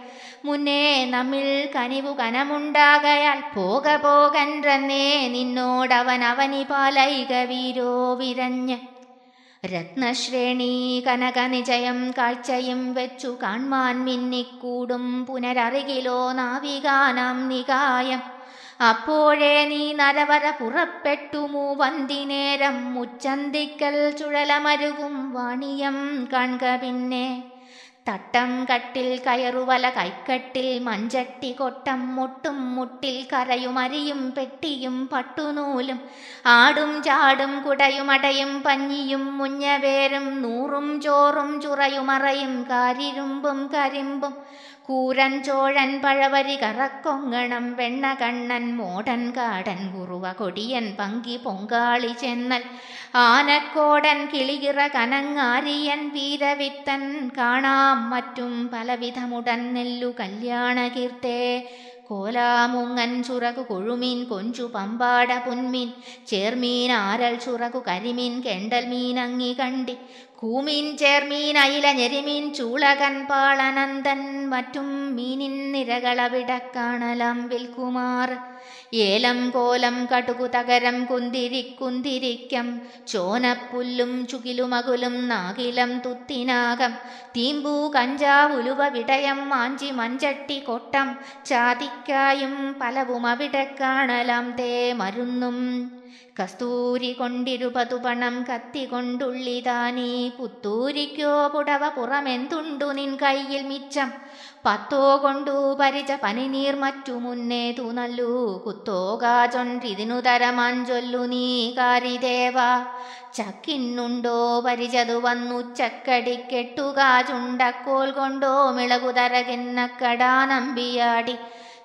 മുന്നേ നമ്മിൽ കനിവു കനമുണ്ടാകയാൽ പോക പോകൻറന്നേ നിന്നോടവൻ അവനി പാലൈക വീരോ വിരഞ്ഞ് രത്നശ്രേണി കനകനിജയം കാഴ്ചയും വെച്ചു കാൺമാൻ മിന്നിക്കൂടും പുനരറികിലോ നാവികാനം നികായം അപ്പോഴേ നീ നരവര പുറപ്പെട്ടു മൂവന്തിനേരം മുച്ചന്തിക്കൽ ചുഴലമരുകും വാണിയം കൺക പിന്നെ തട്ടം കട്ടിൽ കയറുവല കൈക്കട്ടിൽ മഞ്ചട്ടി കൊട്ടം മുട്ടും മുട്ടിൽ കരയും അരിയും പെട്ടിയും പട്ടുനൂലും ആടും ചാടും കുടയുമടയും പഞ്ഞിയും മുഞ്ഞവേരും നൂറും ചോറും ചുറയുമറയും കാരിരുമ്പും കരിമ്പും ചോഴൻ പഴവരി കറക്കൊങ്ങണം വെണ്ണ കണ്ണൻ മോടൻ കാടൻ കുറുവ കൊടിയൻ പങ്കി പൊങ്കാളി ചെന്നൽ ആനക്കോടൻ കിളികിറ കനങ്ങാരിയൻ വീരവിത്തൻ കാണാം മറ്റും പലവിധമുടൻ നെല്ലു കല്യാണ കീർത്തേ കോലാമുങ്ങൻ ചുറകു കൊഴുമീൻ കൊഞ്ചു പമ്പാട പുന്മീൻ ചേർമീൻ ആരൽ ചുറകു കരിമീൻ കെണ്ടൽ മീനങ്ങി കണ്ടി കൂമീൻ ചേർമീൻ അയില ഞെരിമീൻ ചൂളകൻ പാളനന്ദൻ മറ്റും മീനിൻ നിരകളവിട കാണലം വിൽകുമാർ ഏലം കോലം കടുകു തകരം കുന്തിരി കുന്തിരിക്കം ചോനപ്പുല്ലും ചുകിലുമകുലും നാകിലം തുത്തിനാകം തീമ്പൂ കഞ്ചാവുലുവ വിടയം മാഞ്ചി മഞ്ചട്ടി കൊട്ടം ചാതിക്കായും പലവും അവിടെ കാണലാം തേ മരുന്നും കസ്തൂരി കൊണ്ടിരുപതു പണം കത്തികൊണ്ടുള്ളിതാനീ പുത്തൂരിക്കോ പുടവ പുറമെന്തുണ്ടു നിൻ കയ്യിൽ മിച്ചം പത്തോ കൊണ്ടു പരിച പനിനീർ മറ്റു മുന്നേ തൂനല്ലൂ കുത്തോകാചൊണ്ടിതിനു തരമാഞ്ചൊല്ലു നീ കാരിദേവ ചക്കിന്നുണ്ടോ പരിചതു വന്നു ചക്കടിക്കെട്ടുകാചുണ്ടക്കോൽ കൊണ്ടോ മിളകുതരകെന്ന നമ്പിയാടി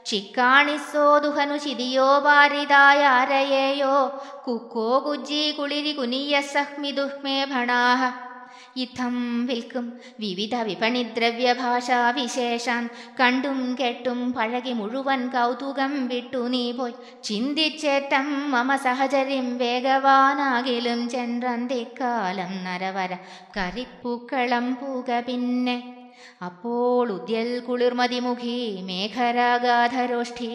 చికಾಣసోదుహనుచిదియోవారిదాయారయేయో కుక్కోగుజ్జీగులిదికునియసహ్మిదుహ్మేభణా ఇథం విల్కుం వివిధవిపనిద్రవ్యభాషావిశేషాం కండుంకెట్టం పళగిముళువన్ కౌతుగం విట్టునీపోయి చిందిచేతం मम సహజరిం వేగవానగెలం చంద్రందినకాలం నరవర కరిపూకలం పూగబిన్నే അപ്പോൾ ഉദ്യൽ കുളിർമതിമുഖി മേഘരാഗാധരോഷ്ഠി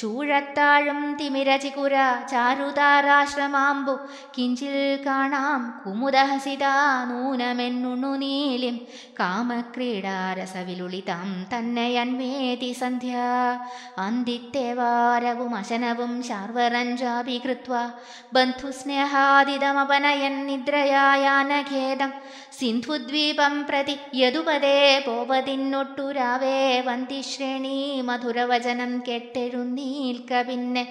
ചൂഴത്താഴും തിമിരചികുര ചാരുതാരാശ്രമാമ്പു കിഞ്ചിൽ കാണാം കുമുദഹസിതാ നൂനമെന്നുണ്ണു നീലിം കാമക്രീഡാരസവിലുളിതം തന്നയന്വേതി സന്ധ്യ അന്തിത്യവാരവും അശനവും ശാർവരഞ്ജാപി കൃത്വ ബന്ധുസ്നേഹാദിതമപനയൻ നിദ്രയായാനഖേദം സിന്ധുദ്വീപം പ്രതി യദുപദേ കോപതിന്നൊട്ടുരാവേ വന്തിശ്രേണി മധുരവചനം കെട്ടെഴുന്നീൽക്ക പിന്നെ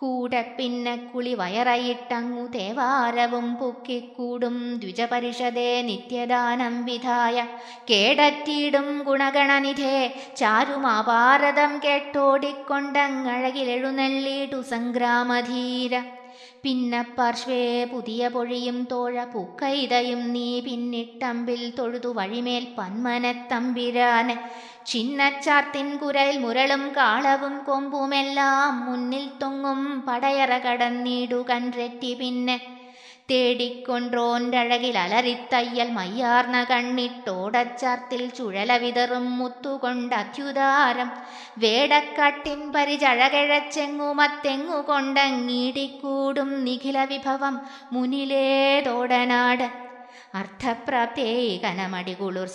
കൂടെ പിന്നെ കുളി വയറയിട്ടങ്ങു തേവാരവും പൊക്കിക്കൂടും ദ്വിജപരിഷദേ നിത്യദാനം വിധായ കേടറ്റിയിടും ഗുണഗണനിധേ ചാരുമാപാരതം കേട്ടോടിക്കൊണ്ടങ്ങഴകിലെഴുന്നള്ളിട്ടു സംഗ്രാമധീര പിന്നെ പാർശ്വേ പുതിയ പൊഴിയും തോഴ പൂക്കൈതയും നീ പിന്നിട്ടമ്പിൽ തൊഴുതു വഴിമേൽ പന്മനത്തമ്പിരാനെ ചിന്നച്ചാർത്തിൻ കുരയിൽ മുരളും കാളവും കൊമ്പുമെല്ലാം മുന്നിൽ തൊങ്ങും പടയറ കടന്നിടു കൺറെറ്റി പിന്നെ തേടിക്കൊണ്ടോൻ്റഴകിൽ അലറിത്തയ്യൽ മയ്യാർന്ന കണ്ണിട്ടോടച്ചാർത്തിൽ ചുഴല വിതറും മുത്തുകൊണ്ട് അത്യുദാരം വേടക്കാട്ടിൻ പരിചഴകിഴച്ചെങ്ങുമത്തെങ്ങുകൊണ്ടങ്ങീടിക്കൂടും നിഖില വിഭവം മുനിലേതോടനാട് അർത്ഥപ്രാപ്തേകനമടികുളുർ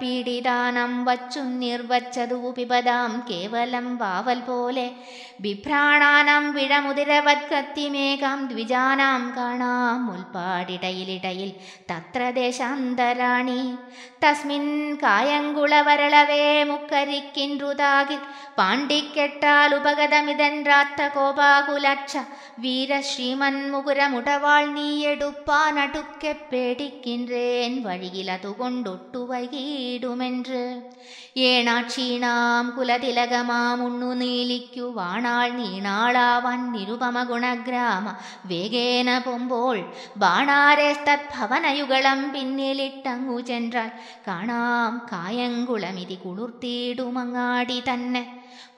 പീഡിതാനം വച്ചും നിർവച്ചതു വിപദാം കേവലം വാവൽ പോലെ വിഭ്രാണാനം വിഴമുതിരവത് കത്തിമേകാം ദ്വിജാനാം കാണാം മുൽപ്പാടിടയിലിടയിൽ തത്ര ദേശാന്തരാണി തസ്മിൻ കായങ്കുളവരളവേ മുക്കരിക്കിൻറുതാകിൽ പാണ്ഡിക്കെട്ടാൽ ഉപഗതമിതൻ രാത്തകോപാകുലക്ഷ വീരശ്രീമൻ മുകുരമുടവാൾ നീയെടുപ്പാനടുക്കെ പേടി நிற்கின்றேன் வழியிலது கொண்டொட்டுவகீடுமென்று ഏണാക്ഷി നാം കുലതിലകമാമുണ്ണു നീലിക്കുവാണാൾ നീണാളാവൻ നിരുപമ ഗുണഗ്രാമ വേഗേന പൊമ്പോൾ ബാണാരേസ്തദ്ഭവനയുഗളം പിന്നിലിട്ടങ്ങു ചെന്റാൽ കാണാം കായംകുളമിതി കുളിർത്തിയിടുമങ്ങാടി തന്നെ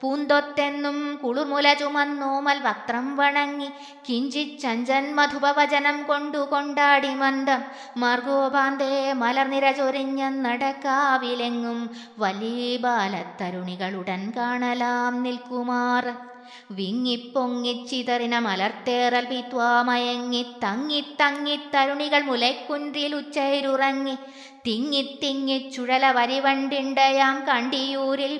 പൂന്തൊത്തെന്നും കുളിർമുല ചുമന്നോ മൽവക്ത്രം വണങ്ങി കിഞ്ചിച്ചഞ്ചൻ മധുപവചനം കൊണ്ടു കൊണ്ടാടി മന്ദം മർഗോപാന്തേ മലർനിര ചൊരിഞ്ഞ നടക്കാവിലെങ്ങും വലിയ ബാലത്തരുണികളുടൻ കാണലാം നിൽക്കുമാർ വിങ്ങിപ്പൊങ്ങിച്ചിതറിന മലർത്തേറൽ പിത്വാമയങ്ങി തങ്ങി തങ്ങി തരുണികൾ മുലക്കുന്തിൽ ഉച്ചയിലുറങ്ങി തിങ്ങി തിങ്ങി ചുഴല വരിവണ്ടിണ്ടയാം കണ്ടിയൂരിൽ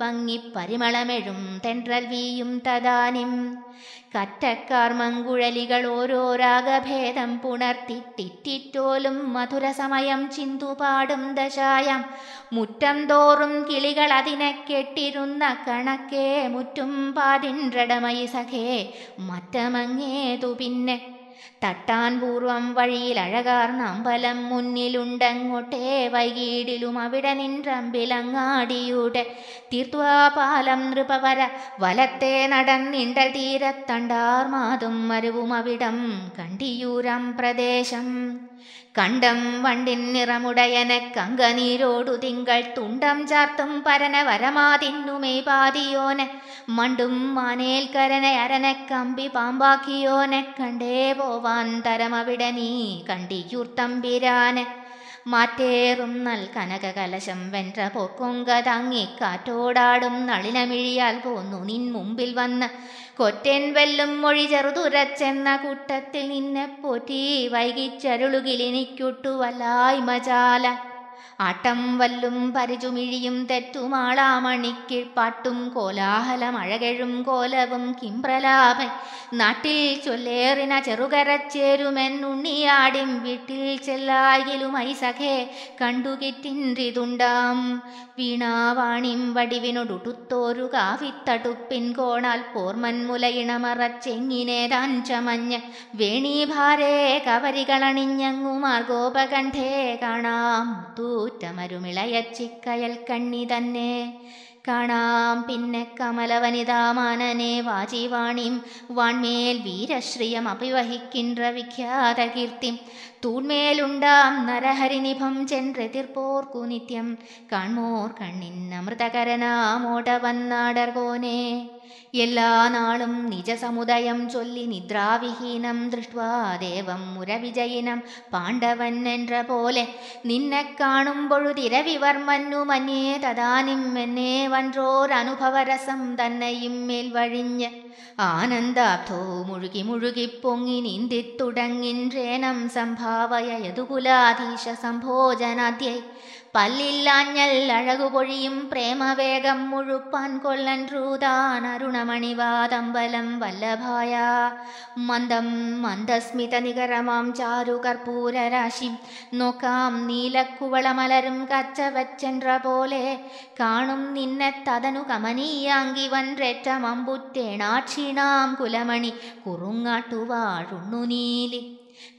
പങ്ങി പരിമളമെഴും തെൻട്രൽ വീയും തദാനിം കറ്റക്കാർ മങ്കുഴലികൾ ഓരോ രാഗഭേദം പുണർത്തി തിറ്റിറ്റോലും മധുരസമയം ചിന്തുപാടും ദശായം മുറ്റം തോറും കിളികൾ അതിനെ കെട്ടിരുന്ന കണക്കേ മുറ്റും പാതിൻറടമയി സഖേ മറ്റമങ്ങേതു പിന്നെ തട്ടാൻ പൂർവം വഴിയിൽ അഴകാർന്ന അമ്പലം മുന്നിലുണ്ടങ്ങോട്ടേ വൈകീടിലും അവിടെ നിൻറമ്പിലങ്ങാടിയുടെ തീർത്വാപാലം നൃപവര വലത്തെ നടന്നിണ്ടൽ തീരത്തണ്ടാർമാതും മരുവും അവിടം കണ്ടിയൂരം പ്രദേശം കണ്ടം വണ്ടിൻ നിറമുടയന കങ്കനീരോടു തിങ്കൾ തുണ്ടം ചാർത്തും പരന വരമാതിന്നുമേ പാതിയോനെ മണ്ടും മാനേൽക്കരന അരന കമ്പി പാമ്പാക്കിയോനെ കണ്ടേ പോവാൻ തരമവിടെ നീ കണ്ടിയൂർത്തമ്പിരാന് മാറ്റേറും നൽ കനക കലശം വെൻറ പൊക്കൊങ്ക കാറ്റോടാടും നളിനമിഴിയാൽ പോന്നു നിൻ മുമ്പിൽ വന്ന് കൊറ്റൻ വെല്ലും മൊഴി ചെറുതുരച്ചെന്ന കൂട്ടത്തിൽ നിന്നെ പോറ്റി വൈകിച്ചരുളുകിലെനിക്കൊട്ടു വല്ലായ്മ ചാല ആട്ടം വല്ലും പരിചുമിഴിയും തെറ്റുമാളാമണിക്കിൽ പാട്ടും കോലാഹലം അഴകഴും കോലവും കിംപ്രലാപൻ നാട്ടിൽ ചൊല്ലേറിന ചെറുകരച്ചേരുമെന്നുണ്ണിയാടിം വീട്ടിൽ ചെല്ലായിലുമൈ സഖേ കണ്ടുകിറ്റിൻറിതുണ്ടാം വീണാവാണിം വടിവിനൊടുത്തോരു കാവിത്തടുപ്പിൻ കോണാൽ പോർമൻമുലയിണമറച്ചെങ്ങിനെ താൻ ചമഞ്ഞ് വേണീഭാരേ കവരികളണിഞ്ഞങ്ങു മാർഗോപകണ്ഠേ കാണാം തൂ കൂറ്റമരുമിളയച്ചിക്കയൽ കണ്ണി തന്നെ കാണാം പിന്നെ കമലവനിതാമാനനെ വാജിവാണിം വാൺമേൽ വീരശ്രിയം അഭിവഹിക്കിன்ற വിഖ്യാത കീർത്തിം തൂൺമേലുണ്ടാം നരഹരിനിഭം തീർപ്പോർക്കു നിത്യം കാൺമോർ കണ്ണിൻ കോനെ എല്ലാ നാളും നിജസമുദയം ചൊല്ലി നിദ്രാവിഹീനം ദൃഷ്ട്വാ ദേവം മുരവിജയിനം പാണ്ഡവൻ എന്ന പോലെ നിന്നെ തിരവിവർമ്മന്നു മന്യേ തദാനിം എന്നേ വൻറോരനുഭവരസം തന്നെയും മേൽ വഴിഞ്ഞ് ആനന്ദാബ്ധോ മുഴുകി മുഴുകി പൊങ്ങി നീന്തിത്തുടങ്ങിൻ സംഭ ഭാവയ യദുകുലാധീശ സംഭോജനാദ്യൈ പല്ലില്ലാഞ്ഞൽ അഴകുപൊഴിയും പ്രേമവേഗം മുഴുപ്പാൻ കൊള്ളൻ രൂതാൻ അരുണമണിവാദംബലം വല്ലഭായ മന്ദം മന്ദസ്മിത നികരമാം ചാരു കർപ്പൂരരാശി നോക്കാം നീലക്കുവളമലരും കച്ചവച്ചെൻട്ര പോലെ കാണും നിന്നെ തതനു കമനീയാങ്കിവൻ രറ്റമമ്പുറ്റേണാക്ഷീണാം കുലമണി കുറുങ്ങാട്ടുവാഴുണ്ണു നീലി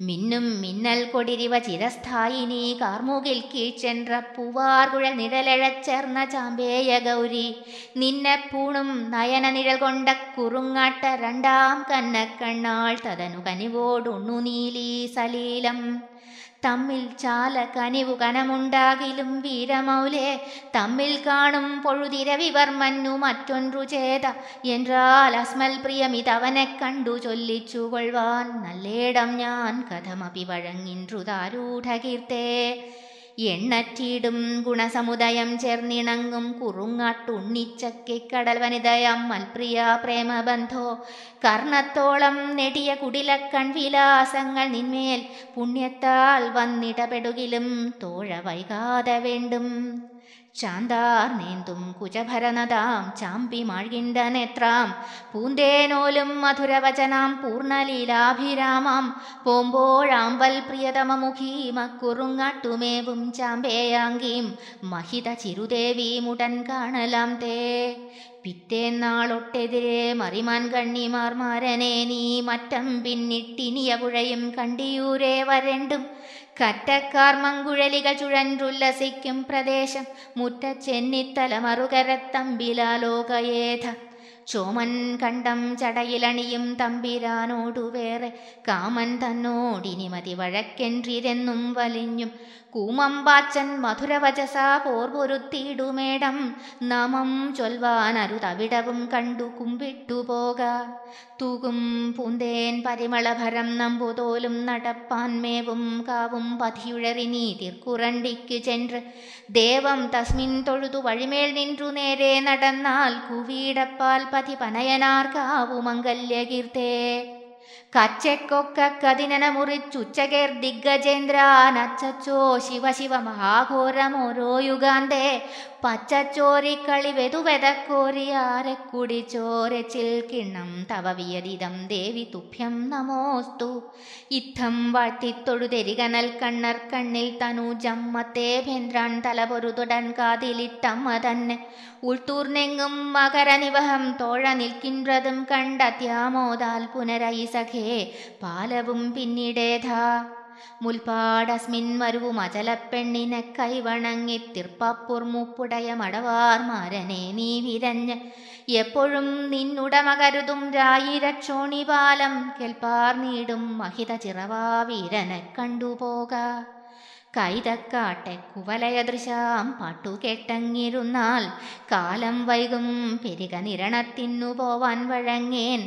മിന്നും മിന്നൽ കൊടിരിവ ചിരസ്ഥായിനി കാർമുകിൽ കീഴ്ചെன்ற പൂവാർകുഴൽ നിഴലഴച്ചേർന്ന ചാമ്പേയ ഗൗരി നിന്നെ പൂണും നയന നിഴൽ കൊണ്ട കുറുങ്ങാട്ട രണ്ടാം കന്നക്കണ്ണാൾ തതനു കനിവോടുണ്ണു നീലീ സലീലം തമ്മിൽ ചാല കനിവു കനമുണ്ടാകിലും വീരമൗലേ തമ്മിൽ കാണും പൊഴുതിരവിവർമ്മന്നു മറ്റൊന്നു ചേത എന്നാൽ അസ്മൽ പ്രിയമിതവനെ കണ്ടു ചൊല്ലിച്ചു കൊള്ളുവാൻ നല്ലേടം ഞാൻ കഥമപി വഴങ്ങിൻറുതാരൂഢകീർത്തേ എണ്ണറ്റീടും ഗുണസമുദയം ചേർന്നിണങ്ങും കടൽ വനിതയം മൽപ്രിയ പ്രേമബന്ധോ കർണത്തോളം നെടിയ കുടിലക്കൺ വിലാസങ്ങൾ നിന്മേൽ പുണ്യത്താൽ വന്നിടപെടുകിലും തോഴ വൈകാതെ വേണ്ടും ശാന്താർനേന്തും കുചഭരനതാം ചാമ്പി മാഴ്കിണ്ട നേത്രാം പൂന്തേനോലും മധുരവചനാം പൂർണ്ണലീലാഭിരാമാം പോമ്പോഴാമ്പൽ പ്രിയതമമുഖീമക്കുറുങ്ങാട്ടുമേവും ചാമ്പേയാങ്കീം മഹിത ചിരുദേവീമുടൻ കാണലാം തേ പിറ്റേന്നാളൊട്ടെതിരെ മറിമാൻ കണ്ണിമാർമാരനെ നീ മറ്റം പിന്നിട്ടിനിയ പുഴയും കണ്ടിയൂരേ വരണ്ടും കറ്റക്കാർമങ്കുഴലികൾ ചുഴൻറുല്ലസിക്കും പ്രദേശം മുറ്റച്ചെന്നിത്തല മറുകരത്തമ്പിലാലോകയേധ ചോമൻ കണ്ടം ചടയിലണിയും തമ്പിരാനോടു വേറെ കാമൻ തന്നോടിനി മതി വഴക്കെൻറിരെന്നും വലിഞ്ഞും കൂമമ്പാച്ചൻ മധുരവചസ പോർപൊരുത്തിയിടുമേടം നാമം ചൊൽവാനരുതവിടവും കണ്ടു കുമ്പിട്ടുപോക തൂകും പൂന്തേൻ പരിമളഭരം നമ്പുതോലും നടപ്പാൻമേവും മേവും കാവും പതിയുഴറിനി തിർക്കുറണ്ടിക്ക് ചെன்று ദേവം തസ്മിൻ തൊഴുതു വഴിമേൽ നിന്റു നേരെ നടന്നാൽ കുവീടപ്പാൽ പതിപനയനാർക്കാവു മംഗല്യകീർത്തേ കച്ചെക്കൊക്കതിനന മുറിച്ചുച്ചകേർ ദിഗ്ഗജേന്ദ്രാനച്ചോ ശിവ ശിവ മഹാഘോരമോരോ യുഗാന്തേ പച്ചച്ചോരിക്കളിവെതുവെതക്കോരിയാരെ കുടിച്ചോരച്ചിൽ കിണ്ണം തവ വിയതിതം ദേവി തുഭ്യം നമോസ്തു ഇത്തം വാഴ്ത്തിത്തൊഴുതെരികനൽ കണ്ണർ കണ്ണിൽ തനു തനൂജം മത്തേഭേന്ദ്രൻ തലപൊരുതുടൻ കാതിലിട്ടമ്മ തന്നെ ഉൾത്തൂർനെങ്ങും മകരനിവഹം തോഴ നിൽക്കിൻറതും കണ്ടെത്തിയാമോദാൽ പുനരയി സഖേ ഹേ പാലവും പിന്നിടേധാ മുൽപാടസ്മിൻ മരുവുമചലപ്പെണ്ണിനെ കൈവണങ്ങി തിർപ്പപ്പുർമുപ്പുടയ മടവാർമാരനെ നീ വിരഞ്ഞ് എപ്പോഴും നിന്നുടമ കരുതും രായിരക്ഷോണിപാലം കേൾപ്പാർ നീടും മഹിത ചിറവാ വീരനെ കണ്ടുപോക കുവലയദൃശാം പാട്ടു കേട്ടങ്ങിരുന്നാൽ കാലം വൈകും പെരുക നിരണത്തിന്നു പോവാൻ വഴങ്ങേൻ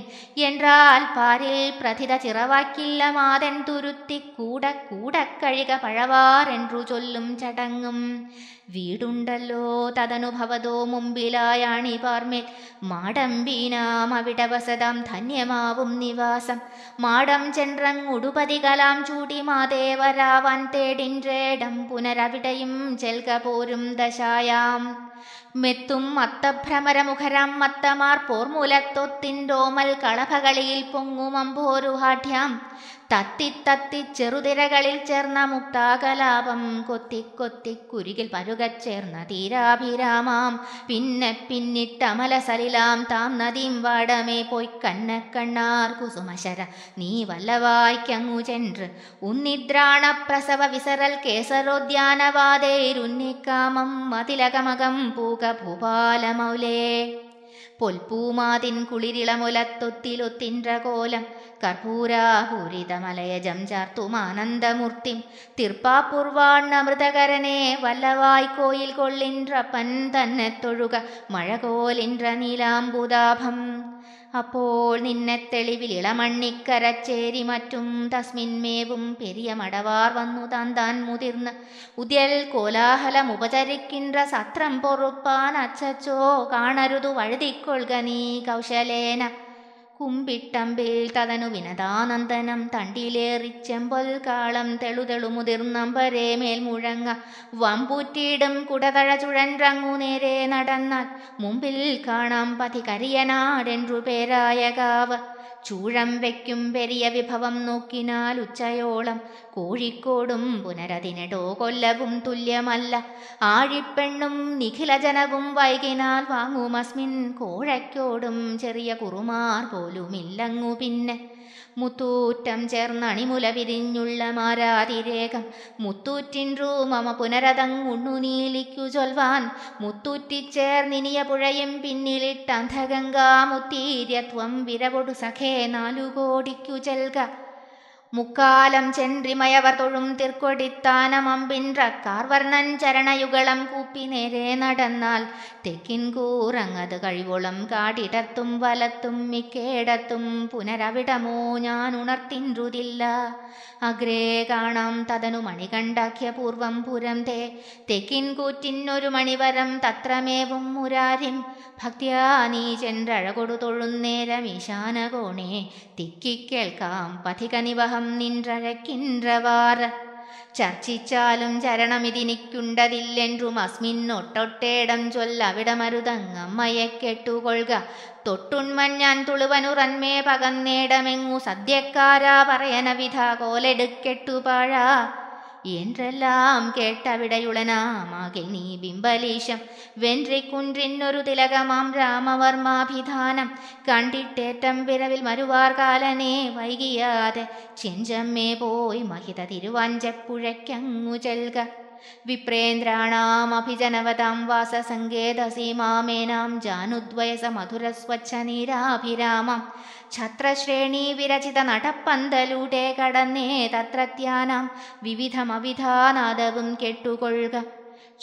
എന്നാൽ പാരിൽ പ്രഥിത ചിറവാക്കില്ല മാതൻ തുരുത്തി കൂട കൂടക്കഴിക പഴവാർ എൻറു ചൊല്ലും ചടങ്ങും വീടുണ്ടല്ലോ തദനുഭവതോ മുമ്പിലായാണി പാർമേൽ മാടമ്പീനാം അവിടെ വസതാം ധന്യമാവും നിവാസം മാടം ചെൻറങ്ങുടുപതി കലാം ചൂടി മാതേവരാവൻ തേടിൻറേടം പുനരവിടയും ചെൽക പോരും ദശായാം മെത്തും മത്തഭ്രമരമുഖരം മത്തമാർ പോർമൂലത്തൊത്തിൻ കളഭകളിയിൽ പൊങ്ങുമം പോരുഹാഠ്യാം തത്തിത്തത്തി ചെറുതിരകളിൽ ചേർന്ന മുക്താകലാപം കൊത്തി കൊത്തി കുരുകിൽ പരുക ചേർന്ന തീരാഭിരാമാം പിന്നെ പിന്നിട്ടമല സലിലാം താം നദീം വാടമേ പോയി കണ്ണ കണ്ണാർ കുസുമശര നീ വല്ലവായ്ക്കങ്ങു ചെൻറ് ഉന്നിദ്രാണ പ്രസവ വിസരൽ കേസരോദ്യാനവാദേരുന്നിക്കാമം മതിലകമകം പൂക ഭൂപാലമൗലേ പൊൽപൂമാതിൻ കുളിരിളമുലത്തൊത്തിലൊത്തിൻ്റെ കോലം കർപ്പൂരാപൂരിതമലയജം ചാർത്തുമാനന്ദമൂർത്തിം തിർപ്പാപൂർവാണ്ണമൃതകരനെ വല്ലവായ് കോയിൽ കൊള്ളിൻട്രപ്പൻ തന്നെ തൊഴുക മഴ നീലാംബുദാഭം അപ്പോൾ നിന്നെ തെളിവിൽ ഇളമണ്ണിക്കരച്ചേരി മറ്റും തസ്മിൻമേവും പെരിയ മടവാർ വന്നു താൻ മുതിർന്ന് ഉദ്യൽ കോലാഹലം ഉപചരിക്കിൻട്ര സത്രം പൊറുപ്പാൻ അച്ചച്ചോ കാണരുതു വഴുതിക്കൊള്ളുക നീ കൗശലേന കുമ്പിട്ടമ്പേൽ തതനു വിനതാനന്ദനം തണ്ടിലേറിച്ചെമ്പൊൽ കാളം തെളുതെളു മുതിർന്നമ്പരെ മേൽ മുഴങ്ങ വമ്പൂറ്റിയിടും കുടതഴ ചുഴൻറങ്ങു നേരെ നടന്നാൽ മുമ്പിൽ കാണാം പതി പേരായ കാവ് ചൂഴം വയ്ക്കും പെരിയ വിഭവം നോക്കിനാൽ ഉച്ചയോളം കോഴിക്കോടും പുനരതിനെടോ കൊല്ലവും തുല്യമല്ല ആഴിപ്പെണ്ണും നിഖിലജനവും വൈകിനാൽ വാങ്ങുമസ്മിൻ കോഴയ്ക്കോടും ചെറിയ കുറുമാർ പോലുമില്ലങ്ങു പിന്നെ മുത്തൂറ്റം ചേർന്നണിമുല വിരിഞ്ഞുള്ള മുത്തൂറ്റിൻ രൂമമ മമ പുനരതങ്ങുണ്ണു നീലിക്കു ചൊൽവാൻ മുത്തൂറ്റിച്ചേർന്നിനിയ പുഴയും പിന്നിലിട്ടന്ധഗംഗാ മുത്തീര്യത്വം വിരകൊടു സഖേ നാലുകോടിക്കു ചെൽക മുക്കാലം ചെൻട്രിമയവർ തൊഴും തിർക്കൊടിത്താനമമ്പിൻറക്കാർ വർണ്ണൻ ചരണയുഗളം കൂപ്പി നേരെ നടന്നാൽ തെക്കിൻ കൂറങ്ങത് കഴിവുളം കാടിടത്തും വലത്തും മിക്കേടത്തും പുനരവിടമോ ഞാൻ ഉണർത്തിൻറുതില്ല അഗ്രേ കാണാം തതനു മണികണ്ഠാഖ്യ പൂർവം പുരം തേ തെക്കിൻ കൂറ്റിന്നൊരു മണിവരം തത്രമേവും മുരാരിം ഭക്തിയാ നീ ചെണ്ടഴകൊടു തൊഴുന്നേരം ഈശാന കോണേ തിക്കിക്കേൽക്കാം പഥികനിവഹം നിൻറഴക്കിൻറവാർ ചർച്ചിച്ചാലും ചരണമിതിനിക്കുണ്ടതില്ലെൻറും അസ്മിന്നൊട്ടൊട്ടേടം ചൊല്ലവിടമരുതങ്ങമ്മയെ കെട്ടുകൊള്ളുക തൊട്ടുൺമൻ ഞാൻ തുളുവനുറന്മേ പകന്നേടമെങ്ങു സദ്യക്കാരാ പറയനവിധ കോലെടുക്കെട്ടുപാഴാ என்றெல்லாம் கேட்டவிடையுளனாமாகில் நீ பிம்பலീശം വെൻറി കുൻറിന്നൊരു തിലകമാം രാമവർമാഭിധാനം കണ്ടിട്ടേറ്റം വിരവിൽ മരുവാർകാലനേ വൈകിയാതെ ചെഞ്ചമ്മേ പോയി മഹിത തിരുവഞ്ചപ്പുഴയ്ക്കങ്ങു ചെൽക വിപ്രേന്ദ്രാണാമഭിജനവതാം വാസസങ്കേതസീമാമേനാം ജാനുദ്വയസ മധുരസ്വച്ഛ നീരാഭിരാമം ഛത്രശ്രേണീ വിരചിത നടപ്പന്തലൂടെ കടന്നേ തത്രത്യാനാം വിവിധമവിധാനാദവും കെട്ടുകൊള്ളുക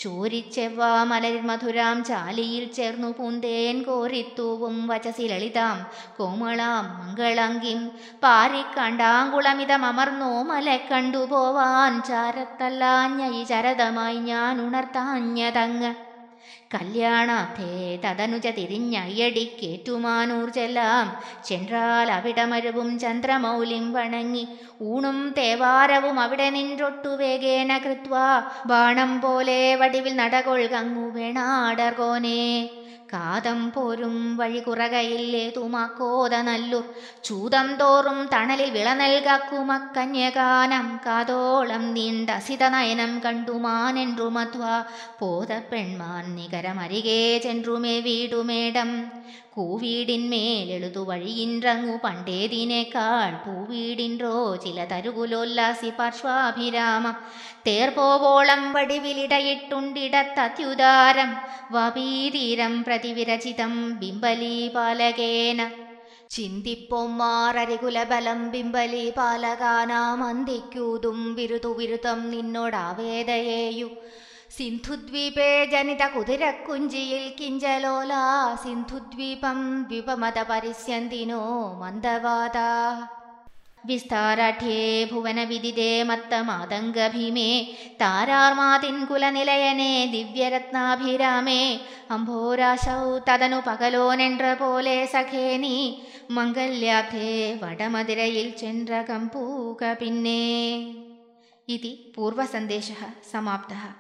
ചോരിച്ചെവ്വാ മലരിൽ മധുരാം ചാലിയിൽ ചേർന്നു പൂന്തേൻ കോരിത്തൂവും വചസി ലളിതാം കോമളാം മംഗളങ്കിം പാരിക്കണ്ടാങ്കുളമിതമർന്നോ മല കണ്ടുപോവാൻ ചാരത്തല്ലാഞ്ഞ ഈ ചരതമായി ഞാൻ ഉണർത്താഞ്ഞതങ്ങ് കല്യാണാർത്ഥേ തതനുജ തിരിഞ്ഞയ്യടിക്കേറ്റുമാനൂർജെല്ലാം ചെൻറാൽ അവിടമരവും ചന്ദ്രമൗലിം വണങ്ങി ഊണും തേവാരവും അവിടെ നിൻറൊട്ടു വേഗേന കൃത്വാ ബാണം പോലെ വടിവിൽ നടകൊഴുകങ്ങു വേണാടർകോനേ കാതം പോരും വഴി തുമാക്കോത നല്ലു ചൂതം തോറും തണലിൽ വിള നൽകാക്കുമക്കന്യകാനം കാതോളം നീണ്ട സിതനയനം കണ്ടുമാനെൻറുമത്വ പോത പെൺമാൻ നിക സുന്ദരമരികേ ചെൻറുമേ വീടുമേടം കൂവീടിന്മേലെഴുതു വഴിയിൻറങ്ങു പണ്ടേതിനേക്കാൾ പൂവീടിൻറോ ചില തരുകുലോല്ലാസി പാർശ്വാഭിരാമ തേർപോവോളം വടിവിലിടയിട്ടുണ്ടിടത്തത്യുദാരം വപീതീരം പ്രതിവിരചിതം ബിംബലീപാലകേന ചിന്തിപ്പൊമ്മാറരികുലബലം ബിംബലി പാലകാനാമന്തിക്കൂതും വിരുതു വിരുതം നിന്നോടാവേദയേയു सिन्धुद्वीपे जनितकुदिरकुञ्जिल् किञ्जलोला सिन्धुद्वीपं द्विपमतपरिष्यन्ति नो मन्दवाता विस्तारठे भुवनविदिदे मत्तमादङ्गभिमे तारामातिन्कुलनिलयने दिव्यरत्नाभिरामे अम्भोराशौ तदनुपगलो नेण्ड्रपोले सखेनि मङ्गल्याब्धे वडमदिरै चन्द्रकम्पूकपिन्ने इति पूर्वसन्देशः समाप्तः